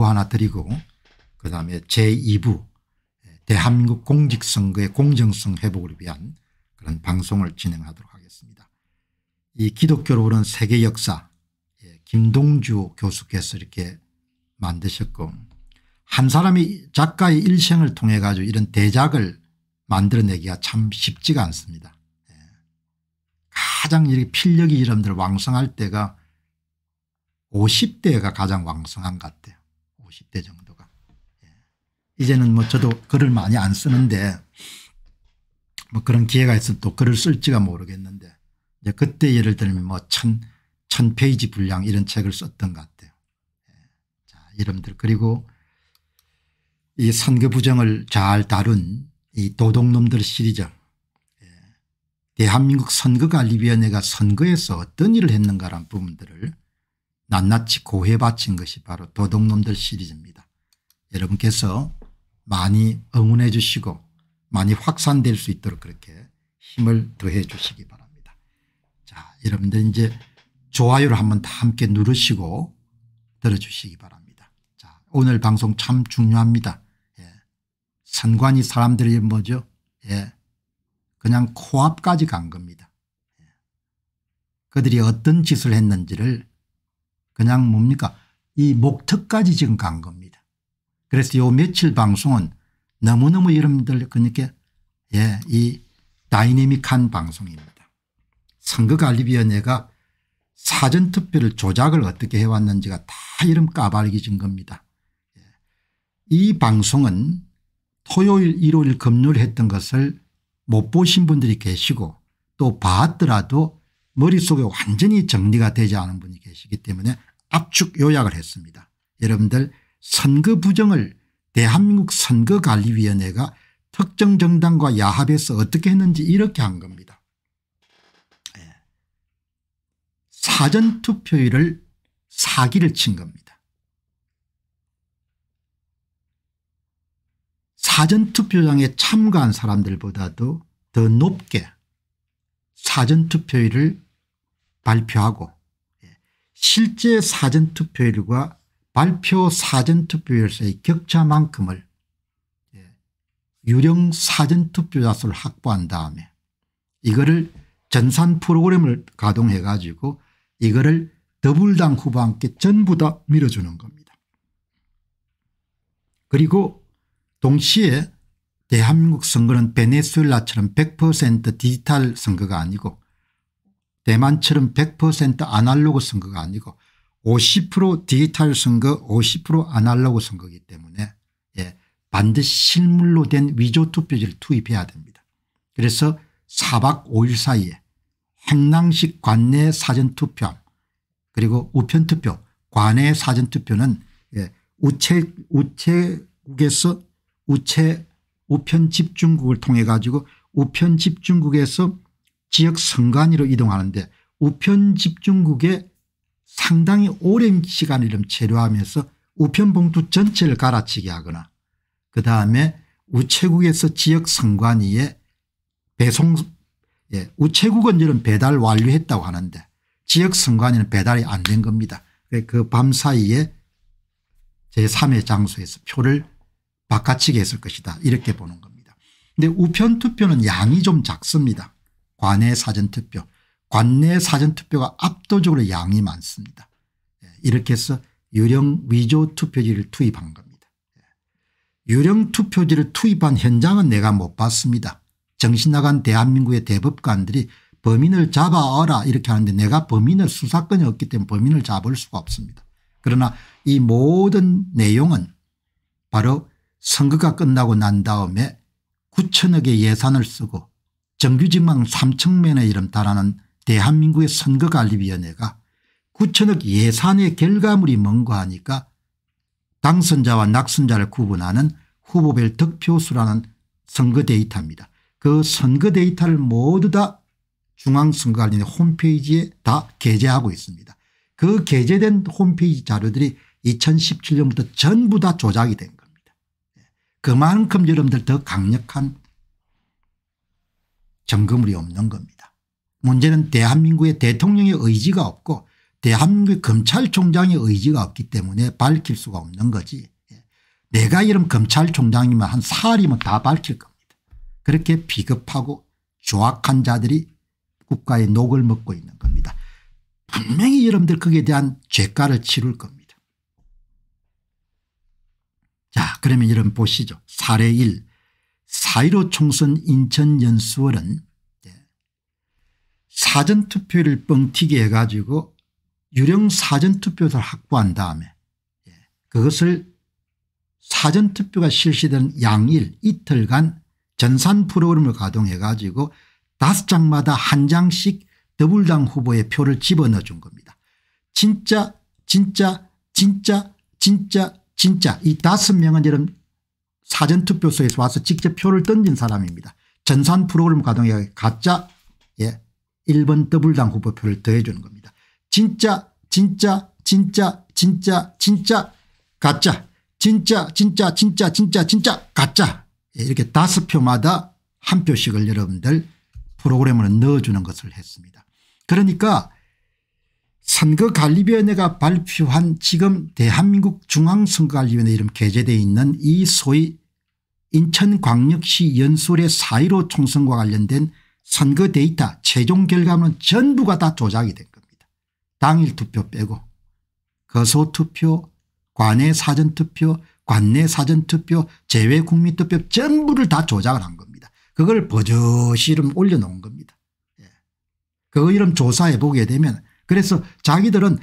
광고 하나 드리고 그다음에 제2부 대한민국 공직선거의 공정성 회복을 위한 그런 방송을 진행하도록 하겠습니다. 이 기독교로 오른 세계 역사 예, 김동주 교수께서 이렇게 만드셨고 한 사람이 작가의 일생을 통해 가지고 이런 대작을 만들어내기가 참 쉽지가 않습니다. 예. 가장 이렇게 필력이 이름들 왕성할 때가 50대가 가장 왕성한 것 같아요. 50대 정도가. 예. 이제는 뭐 저도 글을 많이 안 쓰는데 뭐 그런 기회가 있으면 또 글을 쓸지가 모르겠는데 이제 그때 예를 들면 뭐천 천 페이지 분량 이런 책을 썼던 것 같아요. 예. 자, 여러분들 그리고 이 선거 부정을 잘 다룬 이 도둑놈들 시리즈 예. 대한민국 선거관리위원회가 선거에서 어떤 일을 했는가라는 부분들을 낱낱이 고해받친 것이 바로 도둑놈들 시리즈입니다. 여러분께서 많이 응원해 주시고 많이 확산될 수 있도록 그렇게 힘을 더해 주시기 바랍니다. 자 여러분들 이제 좋아요를 한번 다 함께 누르시고 들어주시기 바랍니다. 자 오늘 방송 참 중요합니다. 예. 선관위 사람들이 뭐죠? 예. 그냥 코앞까지 간 겁니다. 예. 그들이 어떤 짓을 했는지를 그냥 뭡니까 이 목특까지 지금 간 겁니다. 그래서 요 며칠 방송은 너무너무 여러분들 그니까 예, 이 다이내믹한 방송입니다. 선거관리위원회가 사전투표를 조작을 어떻게 해왔는지가 다 이름 까발기진 겁니다. 예. 이 방송은 토요일 일요일 금요일 했던 것을 못 보신 분들이 계시고 또 봤더라도 머릿속에 완전히 정리가 되지 않은 분이 계시기 때문에 압축 요약을 했습니다. 여러분들 선거 부정을 대한민국 선거관리위원회가 특정 정당과 야합에서 어떻게 했는지 이렇게 한 겁니다. 예. 사전투표율을 사기를 친 겁니다. 사전투표장에 참가한 사람들보다도 더 높게 사전투표율을 발표하고 실제 사전투표율과 발표 사전투표율의 격차만큼을 예, 유령 사전투표자 수를 확보한 다음에 이거를 전산 프로그램을 가동해 가지고 이거를 더블당 후보와 함께 전부 다 밀어주는 겁니다. 그리고 동시에 대한민국 선거는 베네수엘라처럼 100% 디지털 선거가 아니고 대만처럼 100% 아날로그 선거가 아니고 50% 디지털 선거 50% 아날로그 선거기 이 때문에 예, 반드시 실물로 된 위조 투표지를 투입해야 됩니다. 그래서 4박 5일 사이에 행랑식 관내 사전투표 그리고 우편투표 관내 사전투표는 예, 우체, 우체국에서 우체 우편집중국을 통해 가지고 우편집중국에서 지역 선관위로 이동하는데 우편 집중국에 상당히 오랜 시간을 이 체류하면서 우편 봉투 전체를 갈아치게 하거나 그 다음에 우체국에서 지역 선관위에 배송 예, 우체국은 이런 배달 완료했다고 하는데 지역 선관위는 배달이 안 된 겁니다. 그밤 그 사이에 제3의 장소에서 표를 바깥치게 했을 것이다 이렇게 보는 겁니다. 근데 우편 투표는 양이 좀 작습니다. 관내 사전투표 관내 사전투표가 압도적으로 양이 많습니다. 예, 이렇게 해서 유령 위조 투표지를 투입한 겁니다. 예, 유령 투표지를 투입한 현장은 내가 못 봤습니다. 정신나간 대한민국의 대법관들이 범인을 잡아라 이렇게 하는데 내가 범인을 수사권이 없기 때문에 범인을 잡을 수가 없습니다. 그러나 이 모든 내용은 바로 선거가 끝나고 난 다음에 9천억의 예산을 쓰고 정규직망3층면의 이름 따라는 대한민국의 선거관리위원회가 9천억 예산의 결과물이 뭔가하니까 당선자와 낙선자를 구분하는 후보별 득표수라는 선거 데이터입니다. 그 선거 데이터를 모두 다 중앙선거관리위 홈페이지에 다 게재하고 있습니다. 그 게재된 홈페이지 자료들이 2017년부터 전부 다 조작이 된 겁니다. 예, 그만큼 여러분들 더 강력한 점검물이 없는 겁니다. 문제는 대한민국의 대통령의 의지가 없고 대한민국 검찰총장의 의지가 없기 때문에 밝힐 수가 없는 거지 예. 내가 이런 검찰총장이면 한 사흘이면 다 밝힐 겁니다. 그렇게 비겁하고 조악한 자들이 국가의 녹을 먹고 있는 겁니다. 분명히 여러분들 거기에 대한 죄가를 치룰 겁니다. 자 그러면 여러분 보시죠. 사례 1 4.15 총선 인천 연수원은 사전투표를 뻥튀기 해가지고 유령 사전투표를 확보한 다음에 그것을 사전투표가 실시된 양일 이틀간 전산 프로그램을 가동해 가지고 다섯 장마다 한 장씩 더불당 후보의 표를 집어넣어 준 겁니다. 진짜 진짜 진짜 진짜 진짜 이 다섯 명은 여러분 사전투표소에서 와서 직접 표를 던진 사람입니다. 전산 프로그램 가동에 가짜 예, 1번 더블당 후보표를 더해주는 겁니다. 진짜 진짜 진짜 진짜 진짜 가짜 진짜 진짜 진짜 진짜 진짜 가짜 예, 이렇게 다섯 표마다 한 표씩을 여러분들 프로그램으로 넣어주는 것을 했습니다. 그러니까 선거관리위원회가 발표한 지금 대한민국 중앙선거관리위원회 이름 게재되어 있는 이 소위 인천광역시 연수의 사1로 총선과 관련된 선거 데이터 최종 결과는 전부가 다 조작이 된 겁니다. 당일 투표 빼고 거소투표 관내 사전투표 관내 사전투표 제외 국민투표 전부를 다 조작을 한 겁니다. 그걸 버젓이 름 올려놓은 겁니다. 예. 그 이름 조사해 보게 되면 그래서 자기들은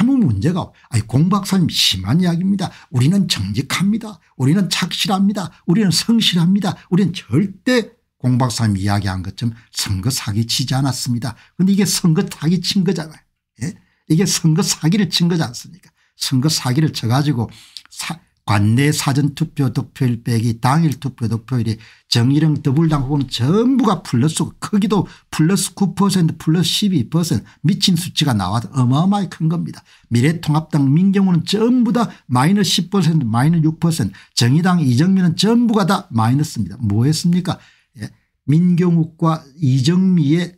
아무 문제가 없. 아니 공 박사님 심한 이야기입니다. 우리는 정직합니다. 우리는 착실합니다. 우리는 성실합니다. 우리는 절대 공 박사님 이야기한 것처럼 선거 사기 치지 않았습니다. 그런데 이게 선거 사기 친 거잖아요. 예? 이게 선거 사기를 친 거지 않습니까? 선거 사기를 쳐가지고 사, 관내 사전투표 득표율 빼기 당일 투표 득표율이 정의령 더불당 후보는 전부가 플러스 크기도 플러스 9% 플러스 12% 미친 수치가 나와서 어마어마하게 큰 겁니다. 미래통합당 민경우는 전부 다 마이너스 10% 마이너스 6% 정의당 이정민은 전부가 다 마이너스입니다. 뭐 했습니까 예. 민경욱과 이정미의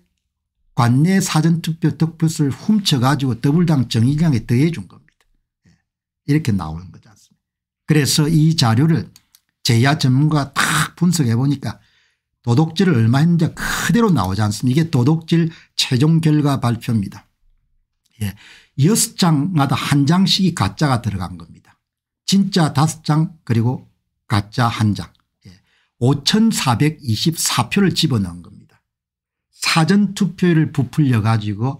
관내 사전투표 득표수를 훔쳐가지고 더불당 정의당에 더해준 겁니다. 예. 이렇게 나오는 거죠. 그래서 이 자료를 제야 전문가가 탁 분석해 보니까 도둑질을 얼마 했는지 그대로 나오지 않습니까 이게 도둑질 최종 결과 발표입니다. 예. 6장마다 한 장씩이 가짜가 들어간 겁니다. 진짜 5장 그리고 가짜 한장 예. 5424표를 집어넣은 겁니다. 사전투표율을 부풀려 가지고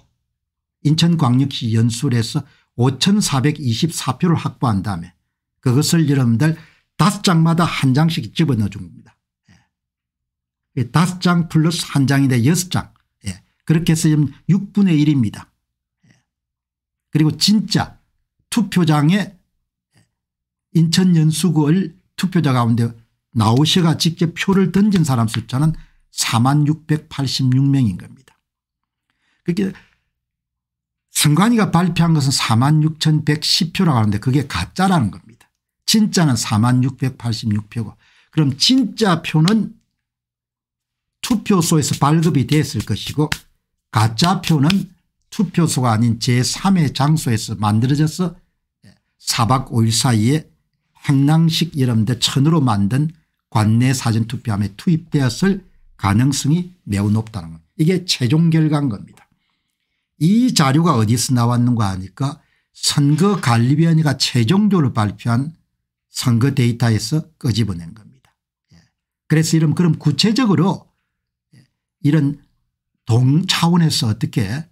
인천광역시 연수를 해서 5424표를 확보한 다음에 그것을 여러분들 다섯 장마다 한 장씩 집어넣어 준니다 예. 다섯 장 플러스 한 장인데 여섯 장. 예. 그렇게 해서 지금 6분의 1입니다. 예. 그리고 진짜 투표장에 인천 연수구을 투표자 가운데 나오셔가 직접 표를 던진 사람 숫자는 4만 686명인 겁니다. 그게 선관위가 발표한 것은 4만 6,110표라고 하는데 그게 가짜라는 겁니다. 진짜는 4686표고 그럼 진짜 표는 투표소에서 발급이 됐을 것이고 가짜 표는 투표소가 아닌 제3의 장소에서 만들어져서 4박 5일 사이에 행랑식 여러분들 천으로 만든 관내 사전투표함에 투입되었을 가능성이 매우 높다는 겁니다. 이게 최종 결과인 겁니다. 이 자료가 어디서 나왔는가 하니까 선거관리위원회가 최종적으로 발표한 선거 데이터에서 끄집어낸 겁니다. 예. 그래서 이런 그럼 구체적으로 예, 이런 동 차원에서 어떻게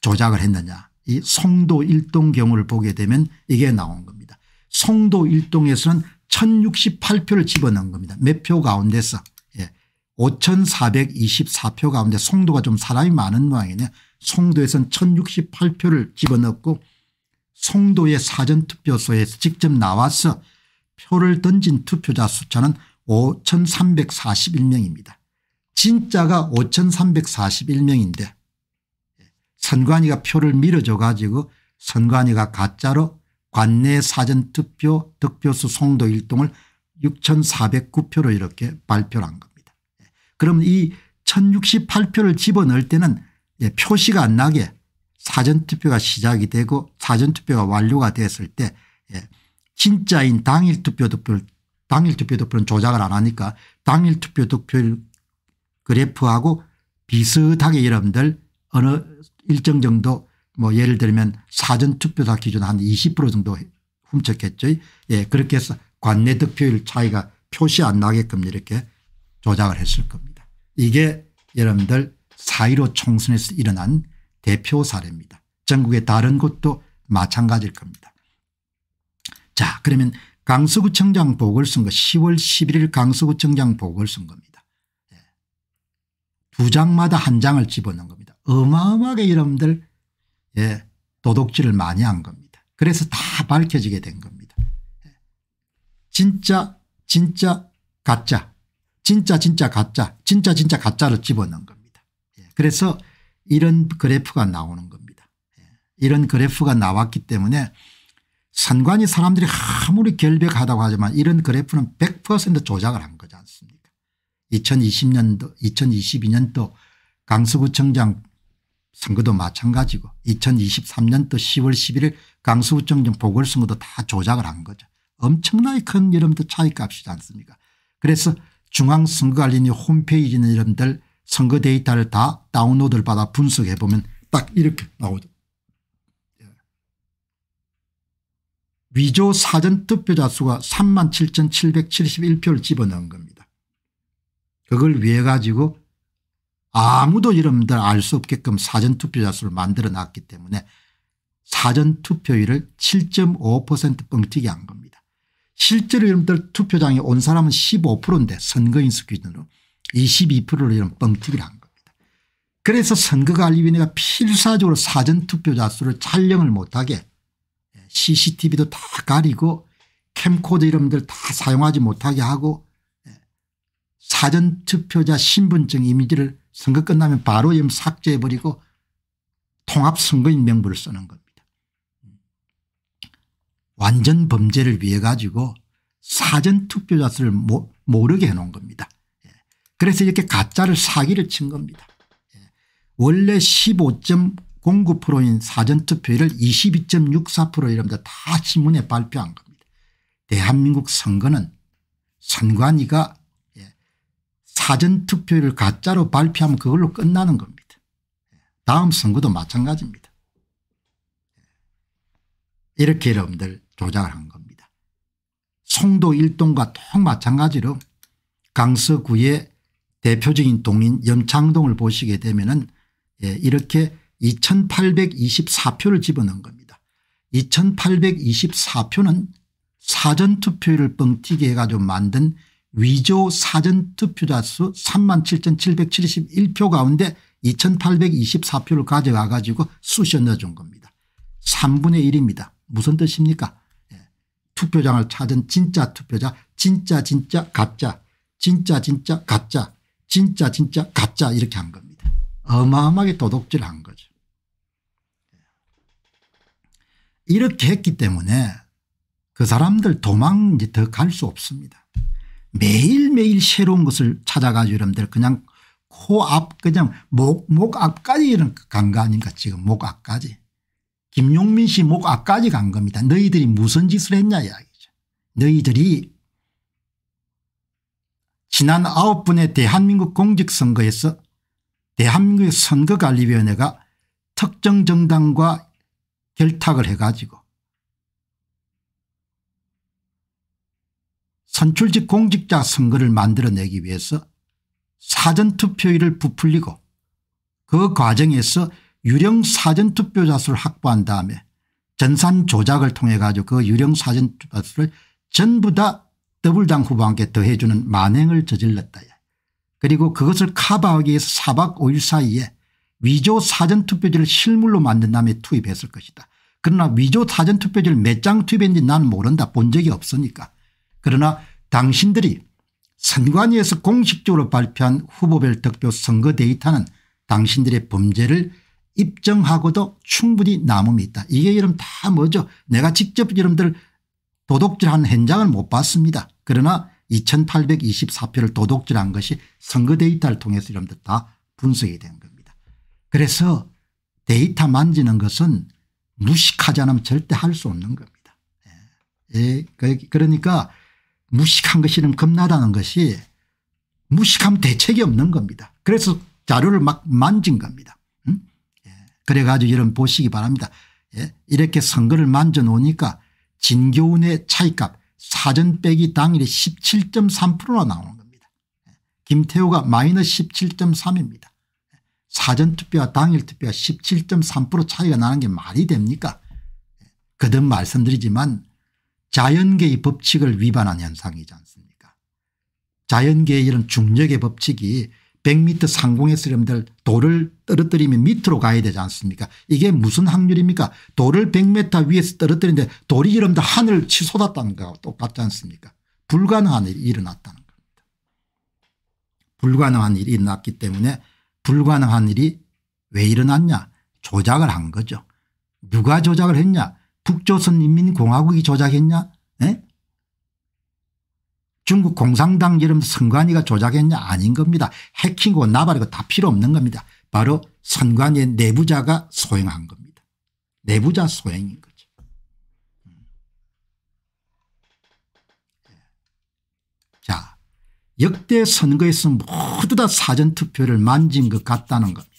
조작을 했느냐 이 송도 일동 경우를 보게 되면 이게 나온 겁니다. 송도 일동에서는 1068표를 집어넣은 겁니다. 몇 표 가운데서 예. 5424표 가운데 송도가 좀 사람이 많은 모양이네 송도에서는 1068표를 집어넣고 송도의 사전투표소에서 직접 나와서 표를 던진 투표자 숫자는 5341명입니다. 진짜가 5341명인데 선관위가 표를 밀어줘 가지고 선관위가 가짜로 관내 사전투표 득표수 송도 일동을 6409표로 이렇게 발표를 한 겁니다. 그럼 이 1068표를 집어넣을 때는 예, 표시가 안 나게 사전투표가 시작이 되고 사전투표가 완료가 됐을 때 예, 진짜인 당일 투표 득표를 당일 투표 득표는 조작을 안 하니까 당일 투표 득표 그래프하고 비슷하게 여러분들 어느 일정 정도 뭐 예를 들면 사전 투표다 기준 한 20% 정도 훔쳤겠죠. 예, 그렇게 해서 관내 득표율 차이가 표시 안 나게끔 이렇게 조작을 했을 겁니다. 이게 여러분들 사1로 총선에서 일어난 대표 사례입니다. 전국의 다른 곳도 마찬가지일 겁니다. 자 그러면 강서구청장 보궐선거 10월 11일 강서구청장 보궐선 겁니다. 예. 두 장마다 한 장을 집어넣은 겁니다. 어마어마하게 여러분들 예. 도둑질을 많이 한 겁니다. 그래서 다 밝혀지게 된 겁니다. 예. 진짜 진짜 가짜 진짜 진짜 가짜 진짜 진짜 가짜를 집어넣은 겁니다. 예. 그래서 이런 그래프가 나오는 겁니다. 예. 이런 그래프가 나왔기 때문에 선관위 사람들이 아무리 결백하다고 하지만 이런 그래프는 100% 조작을 한 거지 않습니까 2020년도 2022년도 강서구청장 선거도 마찬가지고 2023년도 10월 11일 강서구청장 보궐선거도 다 조작을 한 거죠. 엄청나게 큰 여러분들 차이값이지 않습니까 그래서 중앙선거관리위 홈페이지는 여러분들 선거 데이터를 다 다운로드를 받아 분석해 보면 딱 이렇게 나오죠. 위조 사전 투표자 수가 3만 7,771표를 집어넣은 겁니다. 그걸 위해 가지고 아무도 이름들 알 수 없게끔 사전 투표자 수를 만들어 놨기 때문에 사전 투표율을 7.5% 뻥튀기 한 겁니다. 실제로 이름들 투표장에 온 사람은 15%인데 선거인수 기준으로 22%를 이런 뻥튀기를 한 겁니다. 그래서 선거관리위원회가 필사적으로 사전 투표자 수를 촬영을 못하게 CCTV도 다 가리고 캠코더 이름들 다 사용하지 못하게 하고 예, 사전투표자 신분증 이미지를 선거 끝나면 바로 삭제해버리고 통합선거인 명부를 쓰는 겁니다. 완전 범죄를 위해 가지고 사전투표자 수를 모르게 해놓은 겁니다. 예, 그래서 이렇게 가짜를 사기를 친 겁니다. 예, 원래 15. 공급프로인 사전투표율을 22.64% 이랍니다. 다 신문에 발표한 겁니다. 대한민국 선거는 선관위가 예, 사전투표율을 가짜로 발표하면 그걸로 끝나는 겁니다. 다음 선거도 마찬가지입니다. 예. 이렇게 여러분들 조작을 한 겁니다. 송도 일동과 똑 마찬가지로 강서구의 대표적인 동인 염창동을 보시게 되면 은 예, 이렇게 2824표를 집어넣은 겁니다. 2824표는 사전투표율을 뻥튀기 해가지고 만든 위조 사전투표자 수 37,771표 가운데 2824표를 가져가 가지고 쑤셔 넣어준 겁니다. 3분의 1입니다. 무슨 뜻입니까 예. 투표장을 찾은 진짜 투표자 진짜 진짜 가짜 진짜 진짜 가짜 진짜 진짜 가짜 이렇게 한 겁니다. 어마어마하게 도둑질한 거죠. 이렇게 했기 때문에 그 사람들 도망 이제 더 갈 수 없습니다. 매일매일 새로운 것을 찾아가지고 이러면 그냥 코앞 그냥 목, 목 앞까지 이런 간거 아닌가 지금 목 앞까지. 김용민 씨 목 앞까지 간 겁니다. 너희들이 무슨 짓을 했냐 이야기죠. 너희들이 지난 9분의 대한민국 공직선거에서 대한민국 선거관리위원회가 특정 정당과 결탁을 해가지고 선출직 공직자 선거를 만들어내기 위해서 사전투표율을 부풀리고 그 과정에서 유령 사전투표자 수를 확보한 다음에 전산 조작을 통해 가지고 그 유령 사전투표자 수를 전부 다 더블당 후보한테 더해주는 만행을 저질렀다. 그리고 그것을 커버하기 위해서 4박 5일 사이에 위조 사전투표지를 실물로 만든 다음에 투입했을 것이다. 그러나 위조 사전투표지를 몇 장 투입했는지 나는 모른다. 본 적이 없으니까. 그러나 당신들이 선관위에서 공식적으로 발표한 후보별 득표 선거 데이터는 당신들의 범죄를 입증하고도 충분히 남음이 있다. 이게 여러분 다 뭐죠 내가 직접 여러분들 도둑질한 현장을 못 봤습니다. 그러나 2824표를 도둑질한 것이 선거 데이터를 통해서 이름들 다 분석이 된 그래서 데이터 만지는 것은 무식하지 않으면 절대 할 수 없는 겁니다. 예. 예 그, 그러니까 무식한 것이는 겁나다는 것이 무식하면 대책이 없는 겁니다. 그래서 자료를 막 만진 겁니다. 응? 음? 예. 그래가지고 여러분 보시기 바랍니다. 예. 이렇게 선거를 만져 놓으니까 진교훈의 차이값 사전 빼기 당일에 17.3%나 나오는 겁니다. 예. 김태호가 마이너스 17.3입니다. 사전투표와 당일투표와 17.3% 차이가 나는 게 말이 됩니까 거듭 말씀드리지만 자연계의 법칙을 위반한 현상이지 않습니까 자연계의 이런 중력의 법칙이 100m 상공에 쓰려면 돌을 떨어뜨리면 밑으로 가야 되지 않습니까 이게 무슨 확률입니까 돌을 100m 위에서 떨어뜨리는데 돌이 이러면 하늘 치솟았다는 거하고 똑같지 않습니까 불가능한 일이 일어났다는 겁니다 불가능한 일이 일어났기 때문에 불가능한 일이 왜 일어났냐 조작을 한 거죠. 누가 조작을 했냐 북조선인민공화국이 조작했냐 에? 중국 공산당 이름 선관위가 조작했냐 아닌 겁니다. 해킹고 나발이고 다 필요 없는 겁니다. 바로 선관위의 내부자가 소행한 겁니다. 내부자 소행인 겁니다. 역대 선거에서 모두 다 사전투표를 만진 것 같다는 겁니다.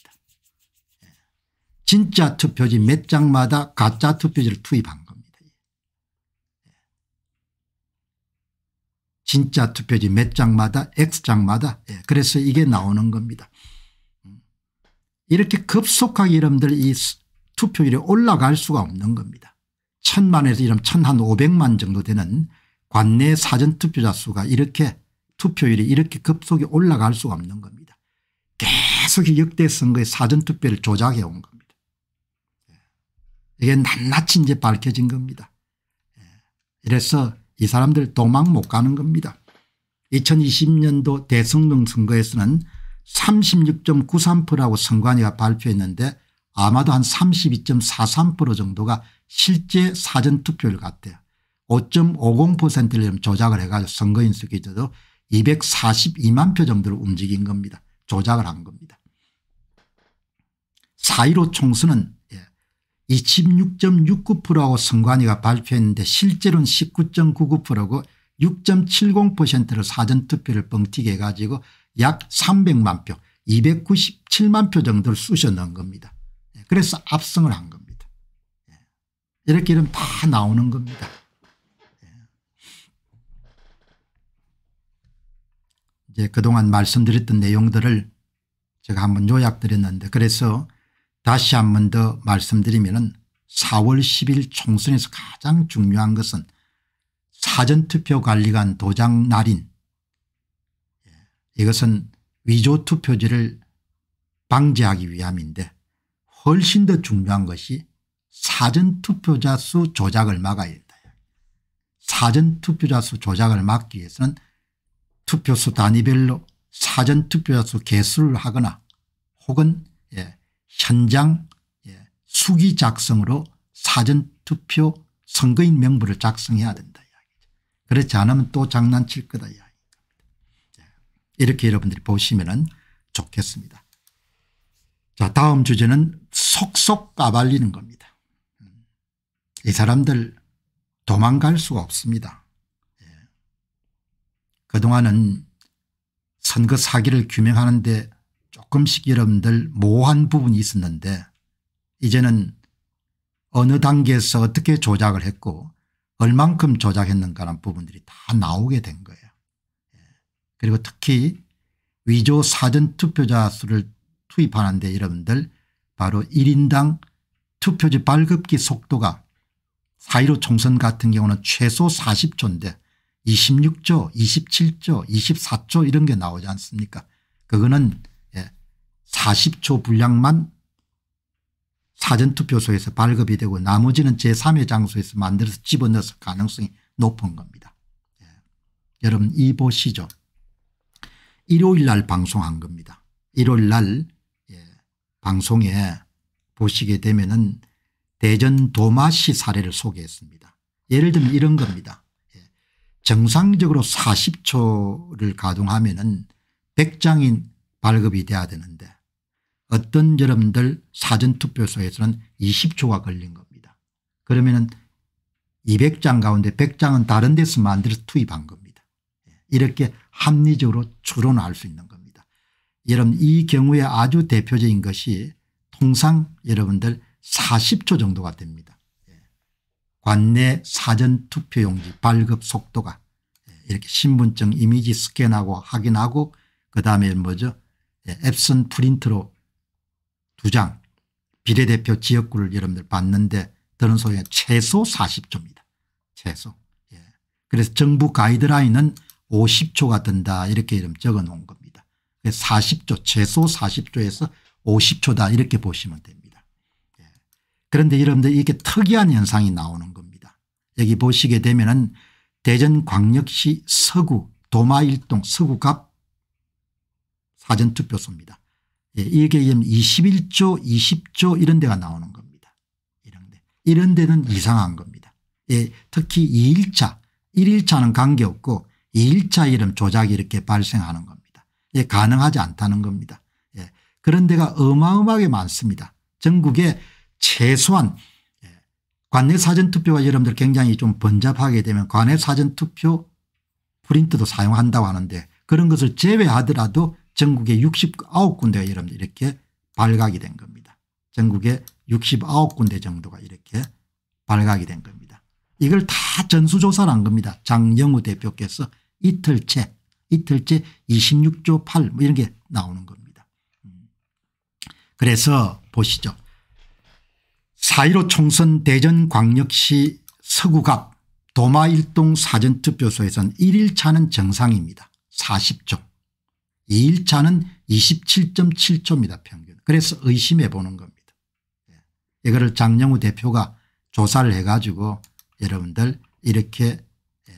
진짜 투표지 몇 장마다 가짜 투표지를 투입한 겁니다. 진짜 투표지 몇 장마다 X장마다 예, 그래서 이게 나오는 겁니다. 이렇게 급속하게 여러분들 이 투표율이 올라갈 수가 없는 겁니다. 천만에서 이러면 천한 오백만 정도 되는 관내 사전투표자 수가 이렇게 투표율이 이렇게 급속히 올라갈 수가 없는 겁니다. 계속 역대 선거의 사전투표를 조작해 온 겁니다. 예. 이게 낱낱이 이제 밝혀진 겁니다. 예. 이래서 이 사람들 도망 못 가는 겁니다. 2020년도 대성동 선거에서는 36.93%라고 선관위가 발표했는데 아마도 한 32.43% 정도가 실제 사전투표율 같아요. 5.50%를 조작을 해가지고 선거인수 기준으 242만 표 정도를 움직인 겁니다. 조작을 한 겁니다. 4.15 총선은 26.69%라고 선관위가 발표했는데 실제로는 19.99%고 6.70%를 사전투표를 뻥튀기 해가지고 약 300만 표 297만 표 정도를 쑤셔 넣은 겁니다. 예, 그래서 압승을 한 겁니다. 예, 이렇게 이름 다 나오는 겁니다. 이제 예, 그동안 말씀드렸던 내용들을 제가 한번 요약드렸는데 그래서 다시 한 번 더 말씀드리면 4월 10일 총선에서 가장 중요한 것은 사전투표 관리관 도장 날인 예, 이것은 위조투표지를 방지하기 위함인데 훨씬 더 중요한 것이 사전투표자 수 조작을 막아야 된다 사전투표자 수 조작을 막기 위해서는 투표수 단위별로 사전투표수 개수를 하거나 혹은 예, 현장 예, 수기 작성으로 사전투표 선거인 명부를 작성해야 된다. 이야기죠. 그렇지 않으면 또 장난칠 거다. 이야기입니다. 예, 이렇게 여러분들이 보시면 좋겠습니다. 자 다음 주제는 속속 까발리는 겁니다. 음, 이 사람들 도망갈 수가 없습니다. 그동안은 선거 사기를 규명하는데 조금씩 여러분들 모호한 부분이 있었는데 이제는 어느 단계에서 어떻게 조작을 했고 얼만큼 조작했는가라는 부분들이 다 나오게 된 거예요. 예. 그리고 특히 위조 사전 투표자 수를 투입하는데 여러분들 바로 1인당 투표지 발급기 속도가 4.15 총선 같은 경우는 최소 40초인데 26조, 27조, 24조 이런 게 나오지 않습니까? 그거는 4 예, 0조 분량만 사전투표소에서 발급이 되고 나머지는 제3의 장소에서 만들어서 집어넣어서 가능성이 높은 겁니다. 예. 여러분 이 보시죠. 일요일 날 방송한 겁니다. 일요일 날 예, 방송에 보시게 되면 은 대전 도마시 사례를 소개했습니다. 예를 들면 이런 겁니다. 정상적으로 40초를 가동하면 은 100장인 발급이 돼야 되는데 어떤 여러분들 사전투표소에서는 20초가 걸린 겁니다. 그러면 은 200장 가운데 100장은 다른 데서 만들어서 투입한 겁니다. 예, 이렇게 합리적으로 추론할 수 있는 겁니다. 여러분 이 경우에 아주 대표적인 것이 통상 여러분들 40초 정도가 됩니다. 관내 사전투표용지 발급 속도가 예, 이렇게 신분증 이미지 스캔하고 확인하고 그다음에 뭐죠 예, 앱슨 프린트로 두 장 비례대표 지역구를 여러분들 봤는데 들은 소리가 최소 40초입니다. 최소. 예. 그래서 정부 가이드라인은 50초가 된다 이렇게 이름 적어놓은 겁니다. 40초 최소 40초에서 50초다 이렇게 보시면 됩니다. 예. 그런데 여러분들 이게 특이한 현상이 나오는 거예요. 여기 보시게 되면은 대전광역시 서구 도마1동 서구갑 사전투표소입니다. 예, 이게 21조 20조 이런 데가 나오는 겁니다. 이런 데. 이런 데는 네. 이상한 겁니다. 예, 특히 2일차 1일차는 관계없고 2일차 이름 조작이 이렇게 발생하는 겁니다. 예, 가능하지 않다는 겁니다. 예, 그런 데가 어마어마하게 많습니다. 전국에 최소한 관내 사전투표가 여러분들 굉장히 좀 번잡하게 되면 관내 사전투표 프린트도 사용한다고 하는데 그런 것을 제외하더라도 전국에 69군데가 여러분들 이렇게 발각이 된 겁니다. 전국에 69군데 정도가 이렇게 발각이 된 겁니다. 이걸 다 전수조사를 한 겁니다. 장영우 대표께서 이틀째 이틀째 26조 8 뭐 이런 게 나오는 겁니다. 음. 그래서 보시죠. 4.15 총선 대전광역시 서구갑 도마1동사전투표소에서는 1일차는 정상입니다. 40초. 2일차는 27.7초입니다. 평균. 그래서 의심해 보는 겁니다. 예. 이거를 장영우 대표가 조사를 해가지고 여러분들 이렇게 예,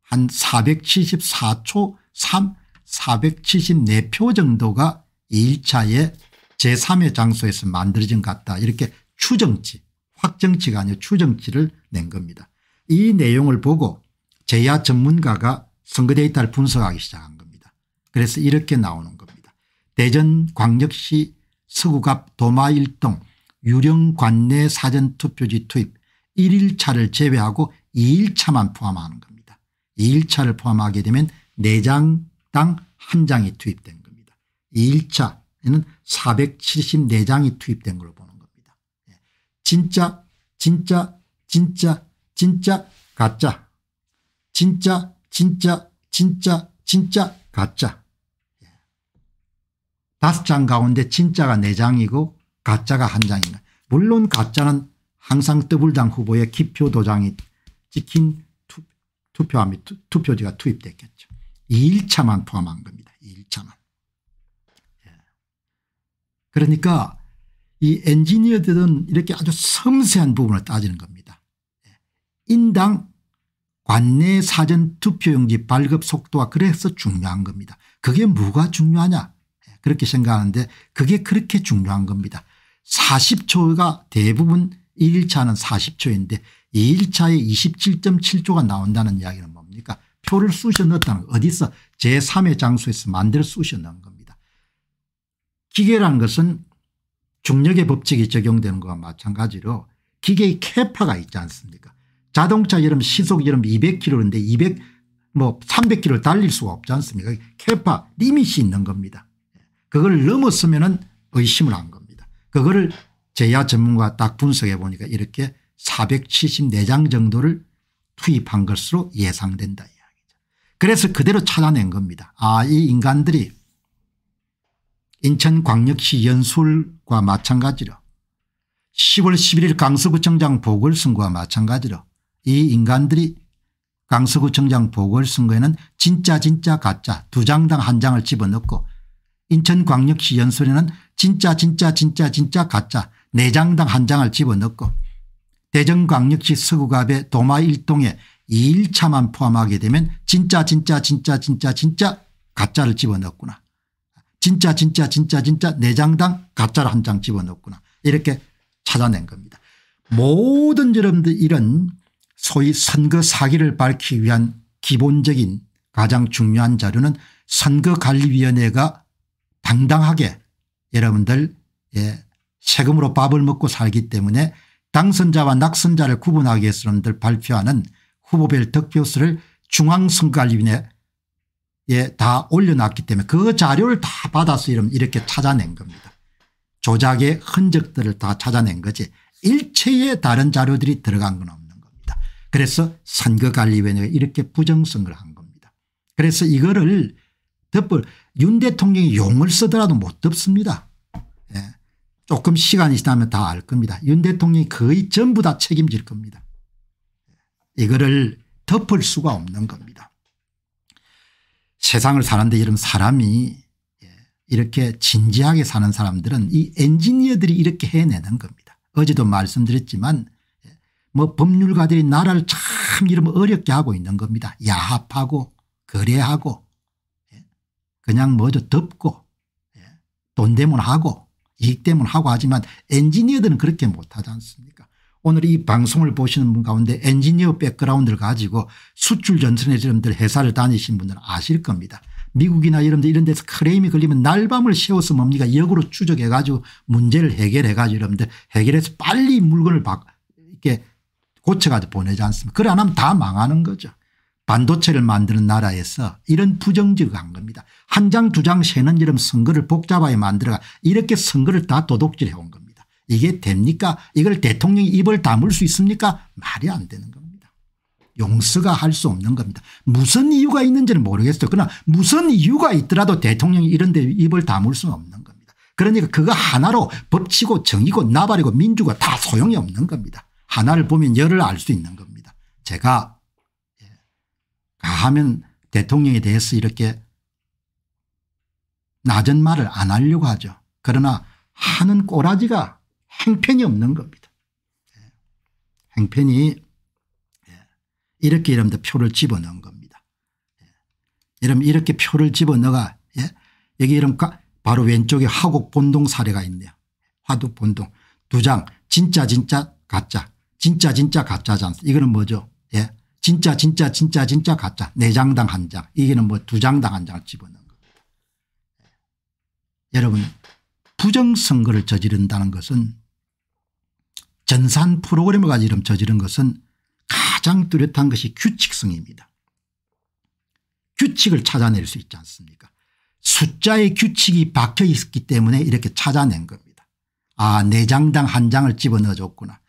한 474초 3, 474표 정도가 2일차에 제3의 장소에서 만들어진 것 같다 이렇게 추정치 확정치가 아니라 추정치를 낸 겁니다. 이 내용을 보고 제야 전문가가 선거 데이터를 분석하기 시작한 겁니다. 그래서 이렇게 나오는 겁니다. 대전광역시 서구갑 도마 1동 유령 관내 사전투표지 투입 1일차를 제외하고 2일차만 포함하는 겁니다. 2일차를 포함하게 되면 4장당 1장이 투입된 겁니다. 2일차 에는 474장이 투입된 걸로 보는 겁니다. 예. 진짜 진짜 진짜 진짜 가짜 진짜 진짜 진짜 진짜 가짜 예. 다섯 장 가운데 진짜가 4장이고 가짜가 한장입니 물론 가짜는 항상 더블당 후보의 기표 도장이 찍힌 투표함이 투표지가 투입됐겠죠. 2일차만 포함한 겁니다. 그러니까 이 엔지니어들은 이렇게 아주 섬세한 부분을 따지는 겁니다. 인당 관내 사전 투표용지 발급 속도와 그래서 중요한 겁니다. 그게 뭐가 중요하냐 그렇게 생각하는데 그게 그렇게 중요한 겁니다. 40초가 대부분 1일차는 40초인데 2일차에 27.7초가 나온다는 이야기는 뭡니까 표를 쑤셔 넣었다는 거 어디서 제3의 장소에서 만들어 쑤셔 넣은 겁니다. 기계란 것은 중력의 법칙이 적용되는 것과 마찬가지로 기계의 캐파가 있지 않습니까 자동차처럼 시속 이름 200km인데 200, 뭐 300km를 달릴 수가 없지 않습니까 캐파 리밋이 있는 겁니다. 그걸 넘었으면 은 의심을 한 겁니다. 그거를 제야 전문가 딱 분석해 보니까 이렇게 474장 정도를 투입한 것으로 예상된다 이야기죠. 그래서 그대로 찾아낸 겁니다. 아이 인간들이 인천광역시 연술과 마찬가지로 10월 11일 강서구청장 보궐선거와 마찬가지로 이 인간들이 강서구청장 보궐선거에는 진짜 진짜 가짜 두 장당 한 장을 집어넣고 인천광역시 연설에는 진짜 진짜 진짜 진짜 가짜 네 장당 한 장을 집어넣고 대전광역시 서구갑의 도마 1동에 2일차만 포함하게 되면 진짜 진짜 진짜 진짜 진짜 가짜를 집어넣었구나. 진짜 진짜 진짜 진짜 내장당 가짜를 한장 집어넣었구나 이렇게 찾아낸 겁니다. 모든 이런 소위 선거 사기를 밝히기 위한 기본적인 가장 중요한 자료는 선거관리위원회가 당당하게 여러분들 예, 세금으로 밥을 먹고 살기 때문에 당선자와 낙선자를 구분하기 위해서 여러분들 발표하는 후보별 득표수를 중앙선거관리위원회 예, 다 올려놨기 때문에 그 자료를 다 받아서 이렇게 이 찾아낸 겁니다. 조작의 흔적들을 다 찾아낸 거지 일체의 다른 자료들이 들어간 건 없는 겁니다. 그래서 선거관리위원회가 이렇게 부정성을한 겁니다. 그래서 이거를 덮을 윤 대통령이 용을 쓰더라도 못 덮습니다. 예. 조금 시간이 지나면 다 알 겁니다. 윤 대통령이 거의 전부 다 책임질 겁니다. 예, 이거를 덮을 수가 없는 겁니다. 세상을 사는데 이런 사람이 예, 이렇게 진지하게 사는 사람들은 이 엔지니어들이 이렇게 해내는 겁니다. 어제도 말씀드렸지만 예, 뭐 법률가들이 나라를 참 이름 뭐 어렵게 하고 있는 겁니다. 야합하고 거래하고 예, 그냥 뭐죠 덮고 돈 때문에 하고 이익 때문에 하고 하지만 엔지니어들은 그렇게 못하지 않습니까 오늘 이 방송을 보시는 분 가운데 엔지니어 백그라운드를 가지고 수출 전선에 여러분들 회사를 다니신 분들은 아실 겁니다. 미국이나 여러분들 이런 데서 크레임이 걸리면 날밤을 세워서 뭡니까 역으로 추적해 가지고 문제를 해결해 가지고 여러분들 해결해서 빨리 물건을 이렇게 고쳐가지고 보내지 않습니까 그래 안 하면 다 망하는 거죠. 반도체를 만드는 나라에서 이런 부정적한 겁니다. 한 장 두 장 세는 이런 선거를 복잡하게 만들어가 이렇게 선거를 다 도둑질해 온 겁니다. 이게 됩니까 이걸 대통령이 입을 다물 수 있습니까 말이 안 되는 겁니다. 용서가 할 수 없는 겁니다. 무슨 이유가 있는지는 모르겠어요. 그러나 무슨 이유가 있더라도 대통령이 이런 데 입을 다물 수는 없는 겁니다. 그러니까 그거 하나로 법치고 정의고 나발이고 민주가 다 소용이 없는 겁니다. 하나를 보면 열을 알 수 있는 겁니다. 제가 예, 가하면 대통령에 대해서 이렇게 낮은 말을 안 하려고 하죠. 그러나 하는 꼬라지가 행편이 없는 겁니다. 예. 행편이 예. 이렇게 이러면 표를 집어넣은 겁니다. 예. 이러면 이렇게 표를 집어넣어가 여기 이러면 바로 왼쪽에 화곡 본동 사례가 있네요. 화두 본동 두 장 진짜 진짜 가짜 진짜 진짜 가짜지 않습니까 이거는 뭐죠 예 진짜 진짜 진짜 진짜 가짜 네 장당 한장 이게는 뭐 두 장당 한 장을 집어넣은 겁니다. 여러분 부정선거를 저지른다는 것은 전산 프로그램을 가지름 고이 저지른 것은 가장 뚜렷한 것이 규칙성입니다. 규칙을 찾아낼 수 있지 않습니까 숫자의 규칙이 박혀 있기 때문에 이렇게 찾아낸 겁니다. 아 4장당 한 장을 집어넣어줬구나.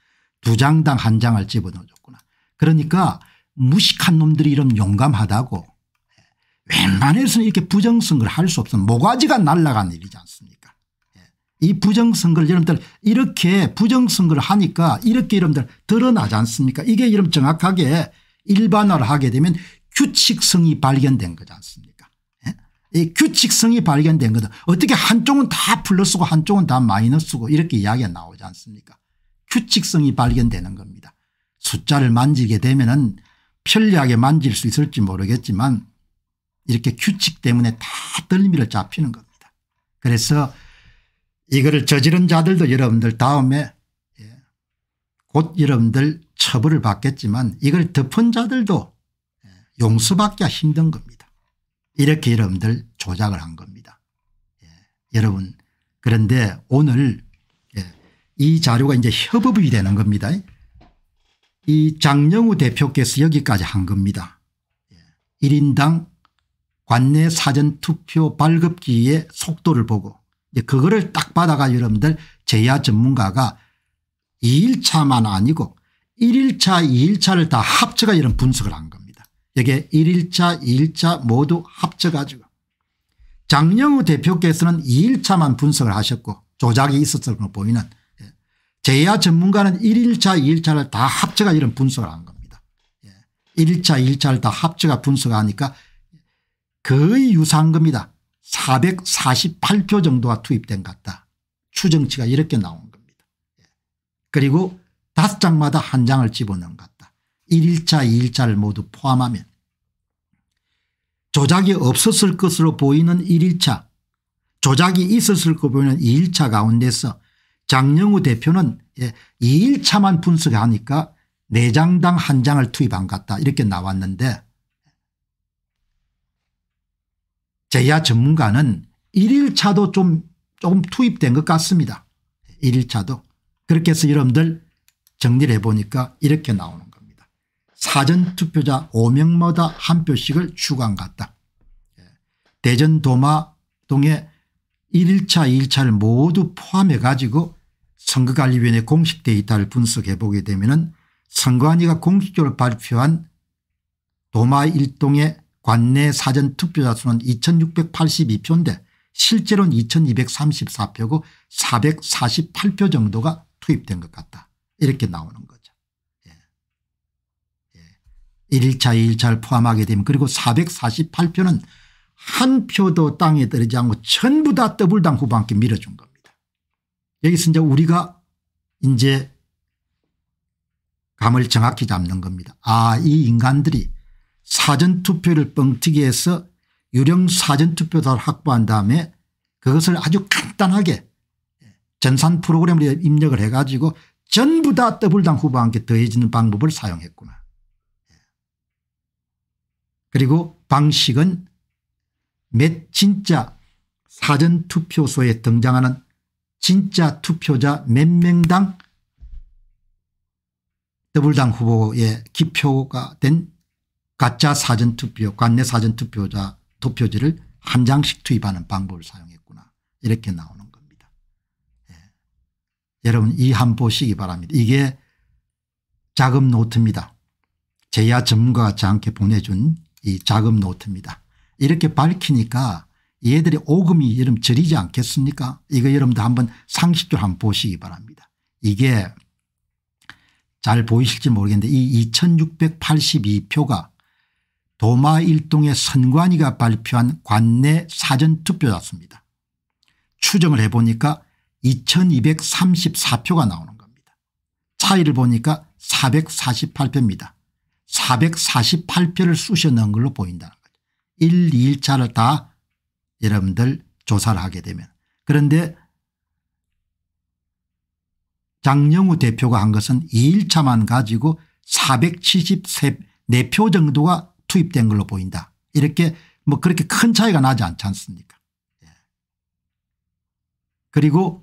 2장당 한 장을 집어넣어줬구나. 그러니까 무식한 놈들이 이런 용감하다고 예, 웬만해서는 이렇게 부정선거할수 없어 모가지가 날아간 일이지 않습니까 이 부정선거를 여러분들 이렇게 부정선거를 하니까 이렇게 여러분들 드러나지 않습니까 이게 여러분 정확하게 일반화를 하게 되면 규칙성이 발견된 거지 않습니까 예? 이 규칙성이 발견된 거다 어떻게 한쪽은 다 플러스고 한쪽은 다 마이너스고 이렇게 이야기가 나오지 않습니까 규칙성이 발견되는 겁니다 숫자를 만지게 되면 은 편리하게 만질 수 있을지 모르겠지만 이렇게 규칙 때문에 다 떨미를 잡히는 겁니다 그래서 이거를 저지른 자들도 여러분들 다음에 예, 곧 여러분들 처벌을 받겠지만 이걸 덮은 자들도 예, 용서받기가 힘든 겁니다. 이렇게 여러분들 조작을 한 겁니다. 예. 여러분 그런데 오늘 예. 이 자료가 이제 협업이 되는 겁니다. 이 장영우 대표께서 여기까지 한 겁니다. 예. 1인당 관내 사전투표 발급기의 속도를 보고 그거를 딱 받아가 여러분들 제야 전문가가 2일차만 아니고 1일차 2일차를 다 합쳐가 이런 분석을 한 겁니다. 이게 1일차 2일차 모두 합쳐가지고 장영우 대표께서는 2일차만 분석을 하셨고 조작이 있었을 것 보이는 예, 제야 전문가는 1일차 2일차를 다 합쳐가 이런 분석을 한 겁니다. 1일차 예, 2일차를 다 합쳐가 분석하니까 거의 유사한 겁니다. 448표 정도가 투입된 것 같다. 추정치가 이렇게 나온 겁니다. 그리고 다섯 장마다 한 장을 집어넣은 것 같다. 1일차 2일차를 모두 포함하면 조작이 없었을 것으로 보이는 1일차 조작이 있었을 것 보이는 2일차 가운데서 장영우 대표는 2일차만 예, 분석하니까 4장당 한장을 투입한 것 같다 이렇게 나왔는데 제야 전문가는 1일차도 좀 조금 투입된 것 같습니다. 1일차도. 그렇게 해서 여러분들 정리를 해보니까 이렇게 나오는 겁니다. 사전투표자 5명마다 한 표씩을 추가한 같다. 예. 대전 도마동에 1일차 2일차를 모두 포함해 가지고 선거관리위원회 공식 데이터를 분석해 보게 되면 은 선관위가 공식적으로 발표한 도마 1동에 관내 사전 투표자 수는 2682표인데 실제로는 2234표고 448표 정도가 투입된 것 같다. 이렇게 나오는 거죠. 예. 예. 1차 2차를 포함하게 되면 그리고 448표는 한 표도 땅에 떨어지지 않고 전부 다 더블당 후반께 밀어준 겁니다. 여기서 이제 우리가 이제 감을 정확히 잡는 겁니다. 아 이 인간들이 사전투표를 뻥튀기해서 유령 사전투표자를 확보한 다음에 그것을 아주 간단하게 전산 프로그램으로 입력을 해 가지고 전부 다 더블당 후보와 함께 더해지는 방법을 사용했구나. 그리고 방식은 몇 진짜 사전투표소에 등장하는 진짜 투표자 몇 명당 더블당 후보의 기표가 된 가짜 사전투표 관내 사전투표자 투표지를 한 장씩 투입하는 방법을 사용했구나 이렇게 나오는 겁니다. 예. 여러분 이 한 보시기 바랍니다. 이게 자금 노트입니다. 제야 전문가가 저한테 보내준 이 자금 노트입니다. 이렇게 밝히니까 얘들의 오금이 여러분 저리지 않겠습니까 이거 여러분도 한번 상식적으로 한번 보시기 바랍니다. 이게 잘 보이실지 모르겠는데 이 2682표가 도마 일동의 선관위가 발표한 관내 사전투표였습니다. 추정을 해보니까 2234표가 나오는 겁니다. 차이를 보니까 448표입니다. 448표를 쑤셔 넣은 걸로 보인다는 거죠. 1, 2일차를 다 여러분들 조사를 하게 되면 그런데 장영우 대표가 한 것은 2일차만 가지고 473표 정도가 투입된 걸로 보인다. 이렇게 뭐 그렇게 큰 차이가 나지 않지 않습니까 예. 그리고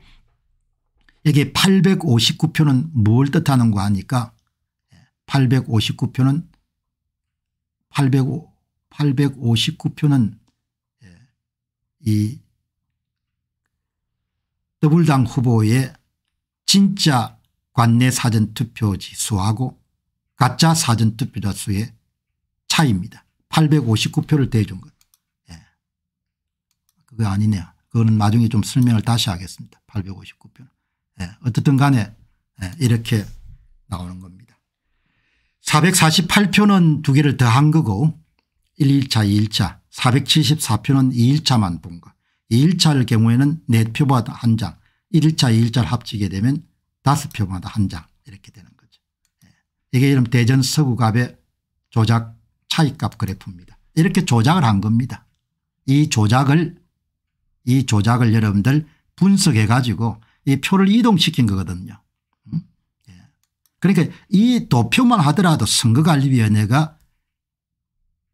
여기 859표는 뭘 뜻하는가 하니까 859표는 800, 859표는 이 더블당 후보의 진짜 관내 사전투표지 수하고 가짜 사전투표자 수의 차입니다. 859표를 대준 것. 예. 그거 아니네요. 그거는 나중에 좀 설명을 다시 하겠습니다. 859표. 예. 어쨌든 간에 예. 이렇게 나오는 겁니다. 448표는 두 개를 더한 거고 1, 1차, 2일차 474표는 2일차만 본 거. 2일차일 경우에는 4표마다 한 장, 1일차, 2일차를 합치게 되면 5표마다 한 장 이렇게 되는 거죠. 예. 이게 이런 대전 서구갑의 조작 차익값 그래프입니다. 이렇게 조작을 한 겁니다. 이 조작을 이 조작을 여러분들 분석해 가지고 이 표를 이동시킨 거거든요. 음? 예. 그러니까 이 도표만 하더라도 선거관리위원회가